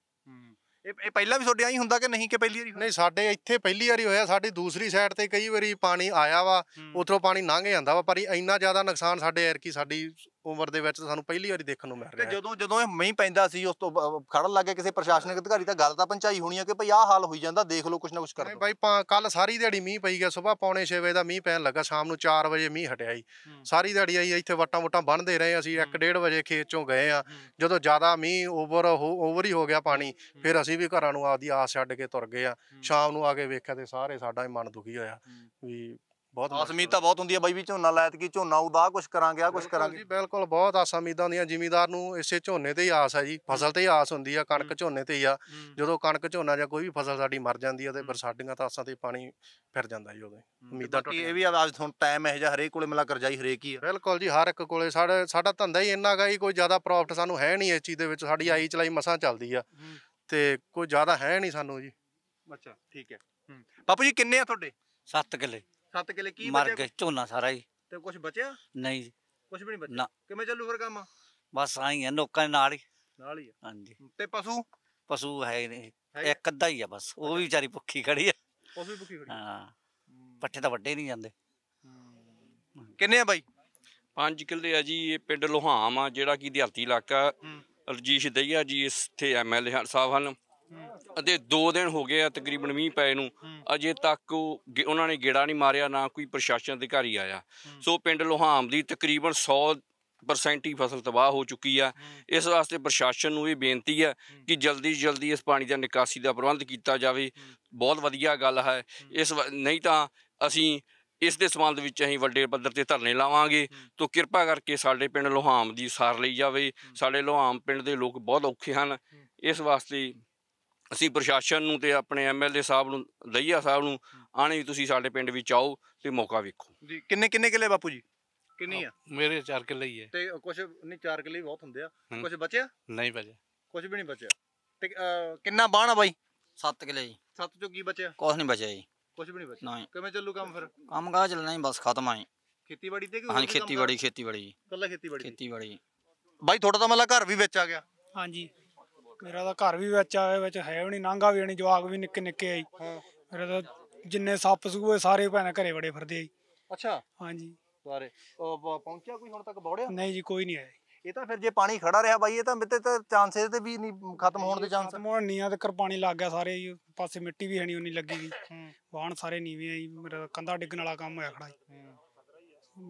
ਇਹ ਇਹ ਪਹਿਲਾਂ ਵੀ ਤੁਹਾਡੇ ਆਈ ਹੁੰਦਾ ਕਿ ਨਹੀਂ ਕਿ ਪਹਿਲੀ ਵਾਰੀ ਨਹੀਂ ਸਾਡੇ ਇੱਥੇ ਪਹਿਲੀ ਵਾਰੀ ਹੋਇਆ ਸਾਡੀ ਦੂਸਰੀ ਸਾਈਡ ਤੇ ਕਈ ਵਾਰੀ ਪਾਣੀ ਆਇਆ ਵਾ ਉਧਰੋਂ ਪਾਣੀ ਲੰਘ ਜਾਂਦਾ ਵਾ ਪਰ ਇੰਨਾ ਜ਼ਿਆਦਾ ਨੁਕਸਾਨ ਸਾਡੇ ਐਰ ਕੀ ਸਾਡੀ ਉਮਰ ਦੇ ਵਿੱਚ ਸਾਨੂੰ ਪਹਿਲੀ ਵਾਰੀ ਦੇਖਣ ਨੂੰ ਮਿਲ ਰਿਹਾ ਤੇ ਜਦੋਂ ਜਦੋਂ ਇਹ ਮੀਂਹ ਪੈਂਦਾ ਸੀ ਉਸ ਤੋਂ ਖੜਨ ਲੱਗੇ ਕਿਸੇ ਪ੍ਰਸ਼ਾਸਨਿਕ ਅਧਿਕਾਰੀ ਤਾਂ ਗੱਲ ਤਾਂ ਪੰਚਾਈ ਹੋਣੀ ਆ ਕਿ ਭਈ ਆਹ ਹਾਲ ਹੋਈ ਜਾਂਦਾ ਦੇਖ ਲਓ ਕੁਛ ਨਾ ਕੁਛ ਕਰ ਦੋ ਬਾਈ ਕੱਲ ਸਾਰੀ ਦਿਹਾੜੀ ਮੀਂਹ ਪਈ ਗਿਆ ਸਵੇਰ ਪੌਣੇ 6 ਵਜੇ ਦਾ ਮੀਂਹ ਪੈਣ ਲੱਗਾ ਸ਼ਾਮ ਨੂੰ 4 ਵਜੇ ਮੀਂਹ ਹਟਿਆ ਜੀ ਸਾਰੀ ਦਿਹਾੜੀ ਆਈ ਇੱਥੇ ਵਟਾਂ ਵਟਾਂ ਬੰਨਦੇ ਰਹੇ ਅਸੀਂ 1:30 ਵਜੇ ਖੇਤ ਚੋਂ ਗਏ ਆ ਜਦੋਂ ਜ਼ਿਆਦਾ ਮੀਂਹ ਓਵਰ ਓਵਰ ਹੀ ਹੋ ਗਿਆ ਪਾਣੀ ਫਿਰ ਅਸੀਂ ਵੀ ਘਰਾਂ ਨੂੰ ਆਪਦੀ ਆਸ ਛੱਡ ਕੇ ਤੁਰ ਗਏ ਆ ਸ਼ਾਮ ਨੂੰ ਆ ਕੇ ਵੇਖਿਆ ਤੇ ਸਾਰੇ ਸਾਡਾ ਹੀ ਮਨ ਦੁਖੀ ਹੋਇਆ ਵੀ ਬਹੁਤ ਆਸਮੀ ਤਾਂ ਬਹੁਤ ਹੁੰਦੀ ਹੈ ਬਾਈ ਵੀ ਝੋਨਾ ਲਾਇਤ ਕੀ ਝੋਨਾ ਉਦਾ ਕੁਝ ਕਰਾਂਗੇ ਆ ਕੁਝ ਕਰਾਂਗੇ ਜੀ ਬਿਲਕੁਲ ਬਹੁਤ ਆਸਮੀਦਾਂ ਉਮੀਦਾਂ ਹੁੰਦੀਆਂ ਜ਼ਿਮੀਦਾਰ ਨੂੰ ਇਸੇ ਝੋਨੇ ਤੇ ਹੀ ਆਸ ਹੈ ਜੀ ਫਸਲ ਤੇ ਹੀ ਆਸ ਹੁੰਦੀ ਆ ਕਣਕ ਝੋਨੇ ਤੇ ਹੀ ਆ ਜਦੋਂ ਕਣਕ ਝੋਨਾ ਜਾਂ ਕੋਈ ਵੀ ਫਸਲ ਸਾਡੀ ਮਰ ਜਾਂਦੀ ਆ ਤੇ ਫਿਰ ਸਾਡੀਆਂ ਤਾਂ ਆਸਾਂ ਤੇ ਪਾਣੀ ਫਿਰ ਜਾਂਦਾ ਜੀ ਉਦੋਂ ਉਮੀਦਾਂ ਟੁੱਟ ਇਹ ਵੀ ਅੱਜ ਹੁਣ ਟਾਈਮ ਇਹ ਜਿਹਾ ਹਰੇਕ ਕੋਲੇ ਮਿਲਾ ਕਰਜਾਈ ਹਰੇਕ ਹੀ ਆ ਬਿਲਕੁਲ ਜੀ ਹਰ ਇੱਕ ਕੋਲੇ ਸਾਡਾ ਸਾਡਾ ਧੰਦਾ ਹੀ ਇੰਨਾ ਗਾ ਹੀ ਕੋਈ ਜ਼ਿਆਦਾ ਪ੍ਰੋਫਿਟ ਸਾਨੂੰ ਹੈ ਨਹੀਂ ਇਸ ਚੀਜ਼ ਦੇ ਵਿੱਚ ਸਾਡੀ ਆਈ ਚਲਾਈ ਮਸਾਂ ਚੱਲਦੀ ਆ ਤੇ ਕੋਈ ਜ਼ਿਆਦਾ ਹੈ ਨਹੀਂ ਸਾਨੂੰ ਜੀ ਅੱਛਾ ਠੀਕ ਹੈ ਪਾਪੂ ਜੀ ਕਿੰਨੇ ਆ ਤੁਹਾਡੇ 7 ਕਿੱਲੇ ਸੱਤ ਕਿਲੇ ਕੀ ਮਰ ਗਏ ਝੋਨਾ ਸਾਰਾ ਹੀ ਤੇ ਕੁਝ ਬਚਿਆ ਨਹੀਂ ਜੀ ਕੁਝ ਵੀ ਨਹੀਂ ਬਚਿਆ ਕਿਵੇਂ ਚੱਲੂ ਫਿਰ ਕੰਮ ਬਸ ਆਈ ਆ ਲੋਕਾਂ ਦੇ ਨਾਲ ਹੀ ਨਾਲ ਹੀ ਆ। ਹਾਂਜੀ ਤੇ ਪਸ਼ੂ ਪਸ਼ੂ ਹੈ ਨਹੀਂ ਇੱਕ ਅੱਧਾ ਹੀ ਆ ਬਸ ਉਹ ਵੀ ਵਿਚਾਰੀ ਭੁੱਖੀ ਖੜੀ ਆ ਉਹ ਵੀ ਭੁੱਖੀ ਖੜੀ ਹਾਂ ਪੱਠੇ ਤਾਂ ਵੱਡੇ ਨਹੀਂ ਜਾਂਦੇ ਕਿੰਨੇ ਆ ਬਾਈ ਪੰਜ ਕਿਲੇ ਆ ਜੀ ਇਹ ਪਿੰਡ ਲੋਹਾਮ ਆ ਜਿਹੜਾ ਕਿ ਦਿਹਾਤੀ ਇਲਾਕਾ ਰਜੀਸ਼ ਦਈਆ ਜੀ ਇਸ- ਇੱਥੇ ਐਮਐਲਏ ਸਾਹਿਬ ਹਨ ਅਤੇ 2 ਦਿਨ ਹੋ ਗਏ ਆ ਤਕਰੀਬਨ ਮੀਂਹ ਪਏ ਨੂੰ ਅਜੇ ਤੱਕ ਉਹ ਉਹਨਾਂ ਨੇ ਗੇੜਾ ਨਹੀਂ ਮਾਰਿਆ ਨਾ ਕੋਈ ਪ੍ਰਸ਼ਾਸਨ ਅਧਿਕਾਰੀ ਆਇਆ ਸੋ ਪਿੰਡ ਲੋਹਾਮ ਦੀ ਤਕਰੀਬਨ 100% ਹੀ ਫਸਲ ਤਬਾਹ ਹੋ ਚੁੱਕੀ ਆ ਇਸ ਵਾਸਤੇ ਪ੍ਰਸ਼ਾਸਨ ਨੂੰ ਵੀ ਬੇਨਤੀ ਆ ਕਿ ਜਲਦੀ ਜਲਦੀ ਇਸ ਪਾਣੀ ਦਾ ਨਿਕਾਸੀ ਦਾ ਪ੍ਰਬੰਧ ਕੀਤਾ ਜਾਵੇ ਬਹੁਤ ਵਧੀਆ ਗੱਲ ਹੈ ਇਸ ਨਹੀਂ ਤਾਂ ਅਸੀਂ ਇਸ ਦੇ ਸਬੰਧ ਵਿੱਚ ਅਸੀਂ ਵੱਡੇ ਪੱਧਰ ਤੇ ਧਰਨੇ ਲਾਵਾਂਗੇ ਤੋਂ ਕਿਰਪਾ ਕਰਕੇ ਸਾਡੇ ਪਿੰਡ ਲੋਹਾਮ ਦੀ ਸਾਰ ਲਈ ਜਾਵੇ ਸਾਡੇ ਲੋਹਾਮ ਪਿੰਡ ਦੇ ਲੋਕ ਬਹੁਤ ਔਖੇ ਹਨ ਇਸ ਵਾਸਤੇ ਅਸੀਂ ਪ੍ਰਸ਼ਾਸਨ ਨੂੰ ਤੇ ਆਪਣੇ ਐਮਐਲਏ ਸਾਹਿਬ ਨੂੰ ਲਈਆ ਸਾਹਿਬ ਨੂੰ ਆਣੇ ਵੀ ਤੁਸੀਂ ਸਾਡੇ ਪਿੰਡ ਵਿੱਚ ਆਓ ਤੇ ਮੌਕਾ ਵੇਖੋ ਜੀ ਕਿੰਨੇ ਕਿੰਨੇ ਕਿਲੇ ਬਾਪੂ ਜੀ ਕਿੰਨੀ ਆ ਮੇਰੇ 4 ਕਿਲੇ ਹੀ ਹੈ ਤੇ ਕੁਝ ਨਹੀਂ 4 ਕਿਲੇ ਬਹੁਤ ਹੁੰਦੇ ਆ ਕੁਝ ਬਚਿਆ ਨਹੀਂ ਬਚਿਆ ਕੁਝ ਵੀ ਨਹੀਂ ਬਚਿਆ ਤੇ ਕਿੰਨਾ ਬਾਣ ਆ ਬਾਈ 7 ਕਿਲੇ ਜੀ 7 ਚੋਂ ਕੀ ਬਚਿਆ ਕੁਝ ਨਹੀਂ ਬਚਿਆ ਜੀ ਕੁਝ ਵੀ ਨਹੀਂ ਬਚਿਆ ਕਿਵੇਂ ਚੱਲੂ ਕੰਮ ਫਿਰ ਕੰਮ ਗਾ ਚੱਲਣਾ ਹੀ ਬਸ ਖਤਮ ਆਈ ਖੇਤੀਬਾੜੀ ਤੇ ਹਾਂ ਖੇਤੀਬਾੜੀ ਖੇਤੀਬਾੜੀ ਕੱਲਾ ਖੇਤੀਬਾੜੀ ਖੇਤੀਬਾੜੀ ਬਾਈ ਥੋੜਾ ਤਾਂ ਮਤਲਬ ਘਰ ਵੀ ਵਿੱਚ ਆ ਗਿਆ ਹਾਂਜੀ ਮੇਰਾ ਤਾਂ ਘਰ ਵੀ ਵਿੱਚ ਆਏ ਵਿੱਚ ਹੈ ਵੀ ਨਹੀਂ ਨਾਂਗਾ ਵੀ ਨਹੀਂ ਜਵਾਗ ਵੀ ਨਿੱਕੇ ਨਿੱਕੇ ਆਈ ਹਾਂ ਮੇਰਾ ਤਾਂ ਜਿੰਨੇ ਸੱਪ ਸੂਏ ਸਾਰੇ ਭੈਣ ਘਰੇ ਬੜੇ ਫਿਰਦੇ ਆਈ ਅੱਛਾ ਹਾਂਜੀ ਸਾਰੇ ਪਹੁੰਚਿਆ ਕੋਈ ਹੁਣ ਤੱਕ ਬੌੜਿਆ ਨਹੀਂ ਜੀ ਕੋਈ ਨਹੀਂ ਆਇਆ ਇਹ ਤਾਂ ਫਿਰ ਜੇ ਪਾਣੀ ਖੜਾ ਰਿਹਾ ਬਾਈ ਇਹ ਤਾਂ ਮਿੱਤੇ ਤਾਂ ਚਾਂਸਸ ਤੇ ਵੀ ਨਹੀਂ ਖਤਮ ਹੋਣ ਦੇ ਚਾਂਸ ਖਤਮ ਨੀਆਂ ਨਹੀਂ ਤੇ ਕਰ ਪਾਣੀ ਲੱਗ ਗਿਆ ਸਾਰੇ ਜੀ ਪਾਸੇ ਮਿੱਟੀ ਵੀ ਹਣੀ ਉਨੀ ਲੱਗੀ ਗਈ ਵਾਹਣ ਸਾਰੇ ਨੀਵੇਂ ਆਈ ਮੇਰਾ ਕੰਧਾ ਡਿੱਗਣ ਵਾਲਾ ਕੰਮ ਹੋਇਆ ਖੜਾ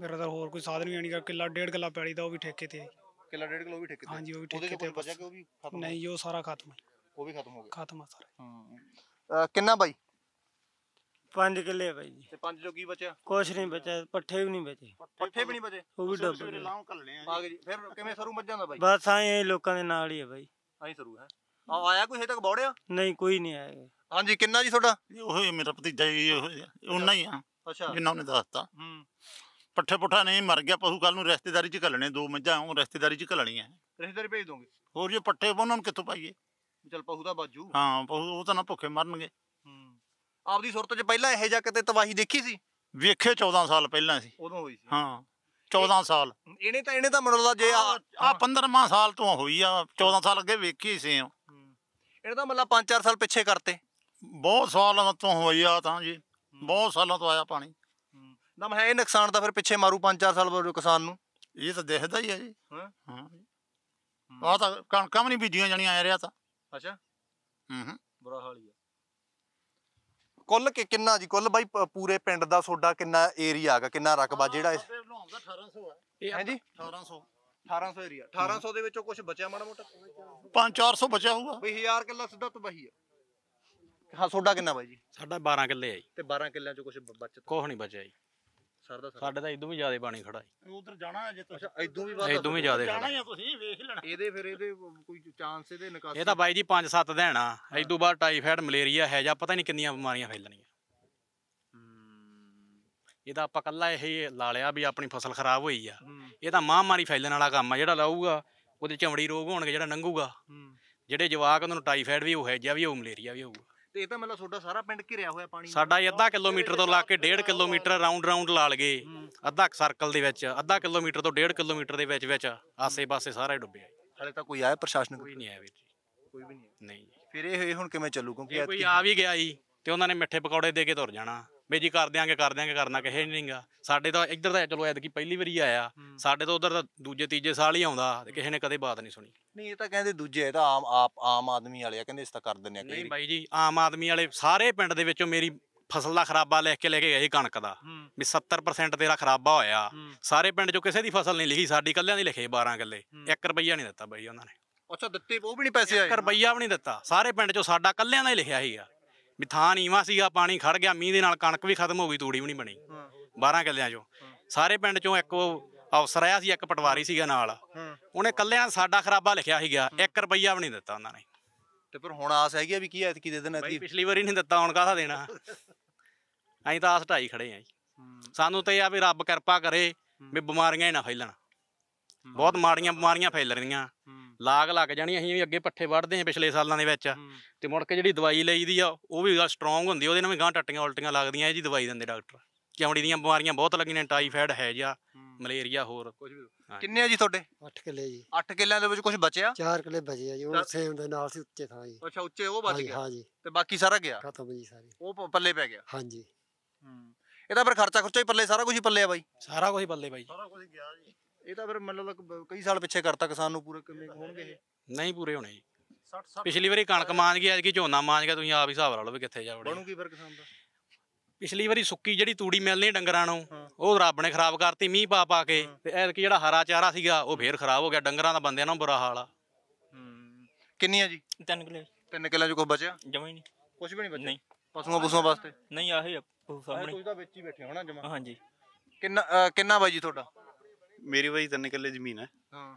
ਮੇਰਾ ਤਾਂ ਹੋਰ ਕੋਈ ਸਾਧਨ ਵੀ ਨਹੀਂ ਕਿਲਾ ਡੇਢ ਕਿੱਲਾ ਪੈਲੀ ਦਾ ਉਹ ਵੀ ਠੇਕੇ ਤੇ ਆਈ ਕਿਲਾ ਡੇਢ ਕਿਲੋ ਵੀ ਠੇਕੇ ਤੇ ਹਾਂਜੀ ਉਹ ਵੀ ਉਹਦੇ ਠੇਕੇ 'ਚ ਤੇ ਬਚਿਆ ਕਿ ਉਹ ਵੀ ਖਤਮ ਨਹੀਂ ਜੋ ਉਹ ਸਾਰਾ ਖਤਮ ਹੈ ਉਹ ਵੀ ਖਤਮ ਹੋ ਗਿਆ ਖਤਮ ਆ ਸਾਰਾ ਹੂੰ ਕਿੰਨਾ ਬਾਈ ਪੰਜ ਕਿੱਲੇ ਆ ਬਾਈ ਜੀ ਤੇ ਪੰਜ ਲੋਕੀ ਬਚਿਆ ਕੁਛ ਨਹੀਂ ਬਚਿਆ ਪੱਠੇ ਵੀ ਨਹੀਂ ਬਚੇ ਪੱਠੇ ਵੀ ਨਹੀਂ ਬਚੇ ਉਹ ਵੀ ਡੱਬੇ ਡੁੱਬ ਆ ਬਾਗ ਜੀ ਫਿਰ ਕਿਵੇਂ ਸਰੂ ਮੱਝਾਂ ਦਾ ਬਾਈ ਬਸ ਆਏ ਲੋਕਾਂ ਦੇ ਨਾਲ ਹੀ ਆ ਬਾਈ ਆਈ ਸਰੂ ਹੈ ਆ ਆਇਆ ਕੋਈ ਹੇ ਤੱਕ ਬੌੜਿਆ ਨਹੀਂ ਕੋਈ ਨਹੀਂ ਆਇਆ ਹਾਂਜੀ ਕਿੰਨਾ ਜੀ ਤੁਹਾਡਾ ਉਹ ਮੇਰਾ ਭਤੀਜਾ ਹੀ ਉਹ ਉਹਨਾਂ ਹੀ ਆ ਅੱਛਾ ਜਿੰਨਾ ਉਹਨੇ ਦੱਸਤਾ ਹੂੰ ਪੱਠੇ ਪੁੱਠਾ ਨਹੀਂ ਮਰ ਗਿਆ ਪਸ਼ੂ ਕੱਲ ਨੂੰ ਰਿਸ਼ਤੇਦਾਰੀ 'ਚ ਘੱਲਣੇ ਦੋ ਮੱਝਾਂ ਉਹ ਰਿਸ਼ਤੇਦਾਰੀ 'ਚ ਘੱਲਣੀਆਂ ਰਿਸ਼ਤੇਦਾਰੀ ਭੇਜ ਦੋਗੇ ਹੋਰ ਜੇ ਪੱਠੇ ਉਹਨਾਂ ਨੂੰ ਕਿੱਥੋਂ ਪਾਈਏ ਚਲ ਪਹੂ ਦਾ ਬਾਜੂ ਹਾਂ ਪਸ਼ੂ ਉਹ ਤਾਂ ਨਾ ਭੁੱਖੇ ਮਰਨਗੇ ਹੂੰ ਆਪਦੀ ਸੁਰਤ 'ਚ ਪਹਿਲਾਂ ਇਹੋ ਜਿਹਾ ਕਿਤੇ ਤਬਾਹੀ ਦੇਖੀ ਸੀ ਵੇਖੇ 14 ਸਾਲ ਪਹਿਲਾਂ ਸੀ ਉਦੋਂ ਹੋਈ ਸੀ ਹਾਂ 14 ਸਾਲ ਇਹਨੇ ਤਾਂ ਇਹਨੇ ਤਾਂ ਮਨੋਲਾ ਜੇ ਆ ਆ 15ਵਾਂ ਸਾਲ ਤੋਂ ਹੋਈ ਆ 14 ਸਾਲ ਅੱਗੇ ਵੇਖੀ ਸੀ ਹੂੰ ਇਹਨੇ ਤਾਂ ਮੱਲਾ 5-4 ਸਾਲ ਪਿੱਛੇ ਕਰਤੇ ਬਹੁਤ ਸਾਲਾਂ ਤੋਂ ਹੋਈ ਆ ਤਾਂ ਜੀ ਬਹੁਤ ਸਾਲਾਂ ਤੋਂ ਆਇਆ ਪਾਣੀ ਨਾ ਮੈਂ ਇਹ ਨੁਕਸਾਨ ਤਾਂ ਫਿਰ ਪਿੱਛੇ ਮਾਰੂ 5-4 ਸਾਲ ਬਾਅਦ ਕਿਸਾਨ ਨੂੰ ਇਹ ਤਾਂ ਦਿਖਦਾ ਹੀ ਹੈ ਜੀ ਹਾਂ ਹਾਂ ਆ ਤਾਂ ਕਣਕਾਂ ਵੀ ਨਹੀਂ ਬੀਜੀਆਂ ਜਾਣੀਆਂ ਆ ਰਿਹਾ ਤਾਂ ਅੱਛਾ ਹੂੰ ਹੂੰ ਬੁਰਾ ਹਾਲ ਹੀ ਆ ਕੁੱਲ ਕਿ ਕਿੰਨਾ ਜੀ ਕੁੱਲ ਬਾਈ ਪੂਰੇ ਪਿੰਡ ਦਾ ਸੋਡਾ ਕਿੰਨਾ ਏਰੀਆ ਹੈਗਾ ਕਿੰਨਾ ਰਕਬਾ ਜਿਹੜਾ ਇਸ 1800 ਹੈ ਹੈ ਜੀ 1800 1800 ਏਰੀਆ 1800 ਦੇ ਵਿੱਚੋਂ ਕੁਝ ਬਚਿਆ ਮਾੜਾ ਮੋਟਾ 5-400 ਬਚਿਆ ਹੋਊਗਾ ਬਈ 1000 ਕਿੱਲਾ ਸਿੱਧਾ ਤਬਾਹੀ ਆ ਹਾਂ ਸੋਡਾ ਕਿੰਨਾ ਬਾਈ ਜੀ ਸਾਡਾ 12 ਕਿੱਲੇ ਆ ਜੀ ਤੇ 12 ਕਿੱਲਿਆਂ ਚੋਂ ਕੁਝ ਬਚਤ ਕੁਝ ਨਹੀਂ ਬਚਿਆ ਜੀ ਸਰ ਸਾਡੇ ਤਾਂ ਇਦੋਂ ਵੀ ਜ਼ਿਆਦਾ ਪਾਣੀ ਖੜਾ ਹੈ ਉਧਰ ਜਾਣਾ ਜੇ ਤੁਸੀਂ ਅੱਛਾ ਇਦੋਂ ਵੀ ਇਦੋਂ ਵੀ ਜ਼ਿਆਦਾ ਜਾਣਾ ਹੀ ਆ ਤੁਸੀਂ ਵੇਖ ਲੈਣਾ ਇਹਦੇ ਫਿਰ ਇਹਦੇ ਕੋਈ ਚਾਂਸ ਇਹਦੇ ਨਿਕਾਸ ਇਹ ਤਾਂ ਬਾਈ ਜੀ 5-7 ਦਿਨ ਆ ਇਦੋਂ ਬਾਅਦ ਟਾਈਫਾਇਡ ਮਲੇਰੀਆ ਹੈ ਜਾਂ ਪਤਾ ਨਹੀਂ ਕਿੰਨੀਆਂ ਬਿਮਾਰੀਆਂ ਫੈਲਣੀਆਂ ਇਹਦਾ ਆਪਾਂ ਕੱਲਾ ਇਹ ਲਾ ਲਿਆ ਵੀ ਆਪਣੀ ਫਸਲ ਖਰਾਬ ਹੋਈ ਆ ਇਹ ਤਾਂ ਮਹਾਮਾਰੀ ਫੈਲਣ ਵਾਲਾ ਕੰਮ ਆ ਜਿਹੜਾ ਲਾਊਗਾ ਉਹਦੇ ਚਮੜੀ ਰੋਗ ਹੋਣਗੇ ਜਿਹੜਾ ਨੰਗੂਗਾ ਜਿਹੜੇ ਜਵਾਕ ਉਹਨਾਂ ਨੂੰ ਟਾਈਫਾਇਡ ਵੀ ਹੈ ਜਾਂ ਵੀ ਉਹ ਮਲੇਰੀਆ ਵੀ ਹੋਊਗਾ ਤੇ ਇਹ ਤਾਂ ਮਤਲਬ ਤੁਹਾਡਾ ਸਾਰਾ ਪਿੰਡ ਘਿਰਿਆ ਹੋਇਆ ਪਾਣੀ ਸਾਡਾ ਜੀ ਅੱਧਾ ਕਿਲੋਮੀਟਰ ਤੋਂ ਲਾ ਕੇ 1.5 ਕਿਲੋਮੀਟਰ ਰਾਉਂਡ ਰਾਉਂਡ ਲਾਲ ਗਏ ਅੱਧਾ ਸਰਕਲ ਦੇ ਵਿੱਚ ਅੱਧਾ ਕਿਲੋਮੀਟਰ ਤੋਂ 1.5 ਕਿਲੋਮੀਟਰ ਦੇ ਵਿੱਚ ਵਿੱਚ ਆਸੇ-ਪਾਸੇ ਸਾਰਾ ਡੁੱਬਿਆ ਹਲੇ ਹਾਲੇ ਤਾਂ ਕੋਈ ਆਇਆ ਪ੍ਰਸ਼ਾਸਨ ਕੋਈ ਨਹੀਂ ਆਇਆ ਵੀਰ ਜੀ ਕੋਈ ਵੀ ਨਹੀਂ ਨਹੀਂ ਜੀ। ਫਿਰ ਇਹ ਹੋਏ ਹੁਣ ਕਿਵੇਂ ਚੱਲੂ ਕਿਉਂਕਿ ਕੋਈ ਆ ਵੀ ਗਿਆ ਜੀ ਤੇ ਉਹਨਾਂ ਨੇ ਮਿੱਠੇ ਪਕੌੜੇ ਦੇ ਕੇ ਤੁਰ ਜਾਣਾ ਵੀ ਜੀ ਕਰ ਦਿਆਂਗੇ ਕਰ ਦਿਆਂਗੇ ਕਰਨਾ ਕਿਸੇ ਨਹੀਂਗਾ ਸਾਡੇ ਤਾਂ ਇੱਧਰ ਤਾਂ ਚਲੋ ਐਤਕੀ ਪਹਿਲੀ ਵਾਰੀ ਆਇਆ ਸਾਡੇ ਤਾਂ ਉਧਰ ਤਾਂ ਦੂਜੇ ਤੀਜੇ ਸਾਲ ਹੀ ਆਉਂਦਾ ਤੇ ਕਿਸੇ ਨੇ ਕਦੇ ਬਾਤ ਨਹੀਂ ਸੁਣੀ ਨਹੀਂ ਇਹ ਤਾਂ ਕਹਿੰਦੇ ਦੂਜੇ ਇਹ ਤਾਂ ਆਮ ਆਪ ਆਮ ਆਦਮੀ ਵਾਲੇ ਆ ਕਹਿੰਦੇ ਇਸ ਤਾਂ ਕਰ ਦਿੰਨੇ ਆ ਨਹੀਂ ਬਾਈ ਜੀ ਆਮ ਆਦਮੀ ਵਾਲੇ ਸਾਰੇ ਪਿੰਡ ਦੇ ਵਿੱਚੋਂ ਮੇਰੀ ਫਸਲ ਦਾ ਖਰਾਬਾ ਲਿਖ ਕੇ ਲੈ ਕੇ ਗਏ ਕਣਕ ਦਾ ਵੀ 70% ਤੇਰਾ ਖਰਾਬਾ ਹੋਇਆ ਸਾਰੇ ਪਿੰਡ ਚੋਂ ਕਿਸੇ ਦੀ ਫਸਲ ਨਹੀਂ ਲਿਖੀ ਸਾਡੀ ਕੱਲਿਆਂ ਦੀ ਲਿਖੇ 12 ਕੱਲੇ 1 ਰੁਪਈਆ ਨਹੀਂ ਦਿੱਤਾ ਬਾਈ ਉਹਨਾਂ ਨੇ ਅੱਛਾ ਦਿੱਤੇ ਉਹ ਵੀ ਨਹੀਂ ਪੈਸੇ ਆਏ 1 ਰੁਪਈਆ ਵੀ ਨਹੀਂ ਦਿੱਤਾ ਸਾਰੇ ਪਿੰਡ ਚੋਂ ਸਾਡਾ ਕੱਲਿਆਂ ਦਾ ਹੀ ਲਿਖਿਆ ਸੀਗਾ ਵੀ ਥਾਂ ਨੀਵਾ ਸੀਗਾ ਪਾਣੀ ਖੜ ਗਿਆ ਮੀਂਹ ਦੇ ਨਾਲ ਕਣਕ ਵੀ ਖਤਮ ਹੋ ਗਈ ਤੂੜੀ ਵੀ ਨਹੀਂ ਬਣੀ 12 ਕਿੱਲਿਆਂ ਚੋਂ ਸਾਰੇ ਪਿੰਡ ਚੋਂ ਇੱਕ ਅਫਸਰ ਆਇਆ ਸੀ ਇੱਕ ਪਟਵਾਰੀ ਸੀਗਾ ਨਾਲ ਉਹਨੇ ਕੱਲਿਆਂ ਸਾਡਾ ਖਰਾਬਾ ਲਿਖਿਆ ਸੀਗਾ 1 ਰੁਪਈਆ ਵੀ ਨਹੀਂ ਦਿੱਤਾ ਉਹਨਾਂ ਨੇ ਤੇ ਪਰ ਹੁਣ ਆਸ ਹੈਗੀ ਆ ਵੀ ਕੀ ਐਤਕੀ ਦੇ ਦੇਣਾ ਐਤਕੀ ਪਿਛਲੀ ਵਾਰੀ ਨਹੀਂ ਦਿੱਤਾ ਹੁਣ ਕਾਹਦਾ ਦੇਣਾ ਅਸੀਂ ਤਾਂ ਆਸ ਢਾਈ ਖੜੇ ਆਂ ਸਾਨੂੰ ਤੇ ਆ ਵੀ ਰੱਬ ਕਿਰਪਾ ਕਰੇ ਵੀ ਬਿਮਾਰੀਆਂ ਹੀ ਨਾ ਫੈਲਣ ਬਹੁਤ ਮਾੜੀਆਂ ਬਿਮਾਰੀਆਂ ਫੈਲ ਰਹੀਆਂ ਲਾਗ ਲੱਗ ਜਾਣੀ ਅਸੀਂ ਵੀ ਅੱਗੇ ਪੱਠੇ ਵੜਦੇ ਆਂ ਪਿਛਲੇ ਸਾਲਾਂ ਦੇ ਵਿੱਚ ਤੇ ਮੁੜ ਕੇ ਜਿਹੜੀ ਦਵਾਈ ਲਈਦੀ ਆ ਉਹ ਵੀ ਸਟਰੋਂਗ ਹੁੰਦੀ ਉਹਦੇ ਨਾਲ ਵੀ ਗਾਂ ਟੱਟੀਆਂ ਉਲਟੀਆਂ ਲੱਗਦੀਆਂ ਇਹ ਜੀ ਦਵਾਈ ਦਿੰਦੇ ਡਾਕਟਰ ਚਮੜੀ ਦੀਆਂ ਬਿਮਾਰੀਆਂ ਬਹੁਤ ਲੱਗੀਆਂ ਨੇ ਟਾਈਫਾਇਡ ਹੈ ਜਾਂ ਮਲੇਰੀਆ ਹੋਰ ਕੁਝ ਵੀ ਕਿੰਨੇ ਆ ਜੀ ਤੁਹਾਡੇ 8 ਕਿੱਲੇ ਜੀ 8 ਕਿੱਲਿਆਂ ਦੇ ਵਿੱਚ ਕੁਝ ਬਚਿਆ 4 ਕਿੱਲੇ ਬਚੇ ਆ ਜੀ ਉਹ ਸੇਮ ਦੇ ਨਾਲ ਸੀ ਉੱਚੇ ਥਾਂ ਜੀ ਅੱਛਾ ਉੱਚੇ ਉਹ ਬਚ ਗਿਆ ਹਾਂ ਜੀ ਤੇ ਬਾਕੀ ਸਾਰਾ ਗਿਆ ਖਤਮ ਜੀ ਸਾਰੀ ਉਹ ਪੱਲੇ ਪੈ ਗਿਆ ਹਾਂ ਜੀ ਹੂੰ ਇਹਦਾ ਫਿਰ ਖਰਚਾ ਖਰਚਾ ਹੀ ਪੱਲੇ ਸਾਰਾ ਕੁਝ ਹੀ ਪੱਲੇ ਆ ਬਾਈ ਸਾਰਾ ਕੁਝ ਹੀ ਪੱਲੇ ਬਾਈ ਸਾਰਾ ਕੁਝ ਗਿਆ ਜੀ ਇਹ ਤਾਂ ਫਿਰ ਮੈਨੂੰ ਲੱਗ ਕਈ ਸਾਲ ਪਿੱਛੇ ਕਰਤਾ ਕਿਸਾਨ ਨੂੰ ਪੂਰੇ ਕਿੰਨੇ ਹੋਣਗੇ ਨਹੀਂ ਪੂਰੇ ਹੋਣੇ ਜੀ 60 ਪਿਛਲੀ ਵਾਰੀ ਕਣਕ ਮਾਂਜ ਗਈ ਕੀ ਝੋਨਾ ਮਾਂਜ ਗਿਆ ਤੁਸੀਂ ਆਪ ਹੀ ਹਿਸਾਬ ਲਾ ਲਓ ਕਿੱਥੇ ਜਾ ਬਣੂ ਕੀ ਫਿਰ ਕਿਸਾਨ ਦਾ ਪਿਛਲੀ ਵਾਰੀ ਸੁੱਕੀ ਜਿਹੜੀ ਤੂੜੀ ਮਿਲਣੀ ਡੰਗਰਾਂ ਨੂੰ ਉਹ ਰੱਬ ਨੇ ਖਰਾਬ ਕਰਤੀ ਮੀਂਹ ਪਾ ਪਾ ਕੇ ਤੇ ਐਤਕੀ ਜਿਹੜਾ ਹਰਾ ਚਾਰਾ ਸੀਗਾ ਉਹ ਫੇਰ ਖਰਾਬ ਹੋ ਗਿਆ ਡੰਗਰਾਂ ਦਾ ਬੰਦਿਆਂ ਨਾਲ ਬੁਰਾ ਹਾਲ ਆ ਕਿੰਨੀਆਂ ਕਿੰਨੀ ਆ ਜੀ ਤਿੰਨ ਕਿਲੇ ਤਿੰਨ ਕਿਲੇ 'ਚ ਕੋ ਬਚਿਆ ਜਮਾ ਹੀ ਨਹੀਂ ਕੁਝ ਵੀ ਨਹੀਂ ਬਚਿਆ ਨਹੀਂ ਪਸ਼ੂਆਂ ਪਸ਼ੂਆਂ ਵਾਸਤੇ ਨਹੀਂ ਆਹੇ ਸਾਹਮਣੇ ਤੁਸੀਂ ਤਾਂ ਵਿੱਚ ਹੀ ਬੈਠੇ ਹੋਣਾ ਜਮਾ ਹਾਂਜੀ ਕਿੰਨਾ ਕਿੰਨਾ ਬਾਈ ਜੀ ਤੁਹਾਡਾ ਮੇਰੀ ਬਾਈ ਤਿੰਨ ਕਿੱਲੇ ਜ਼ਮੀਨ ਹੈ ਹਾਂ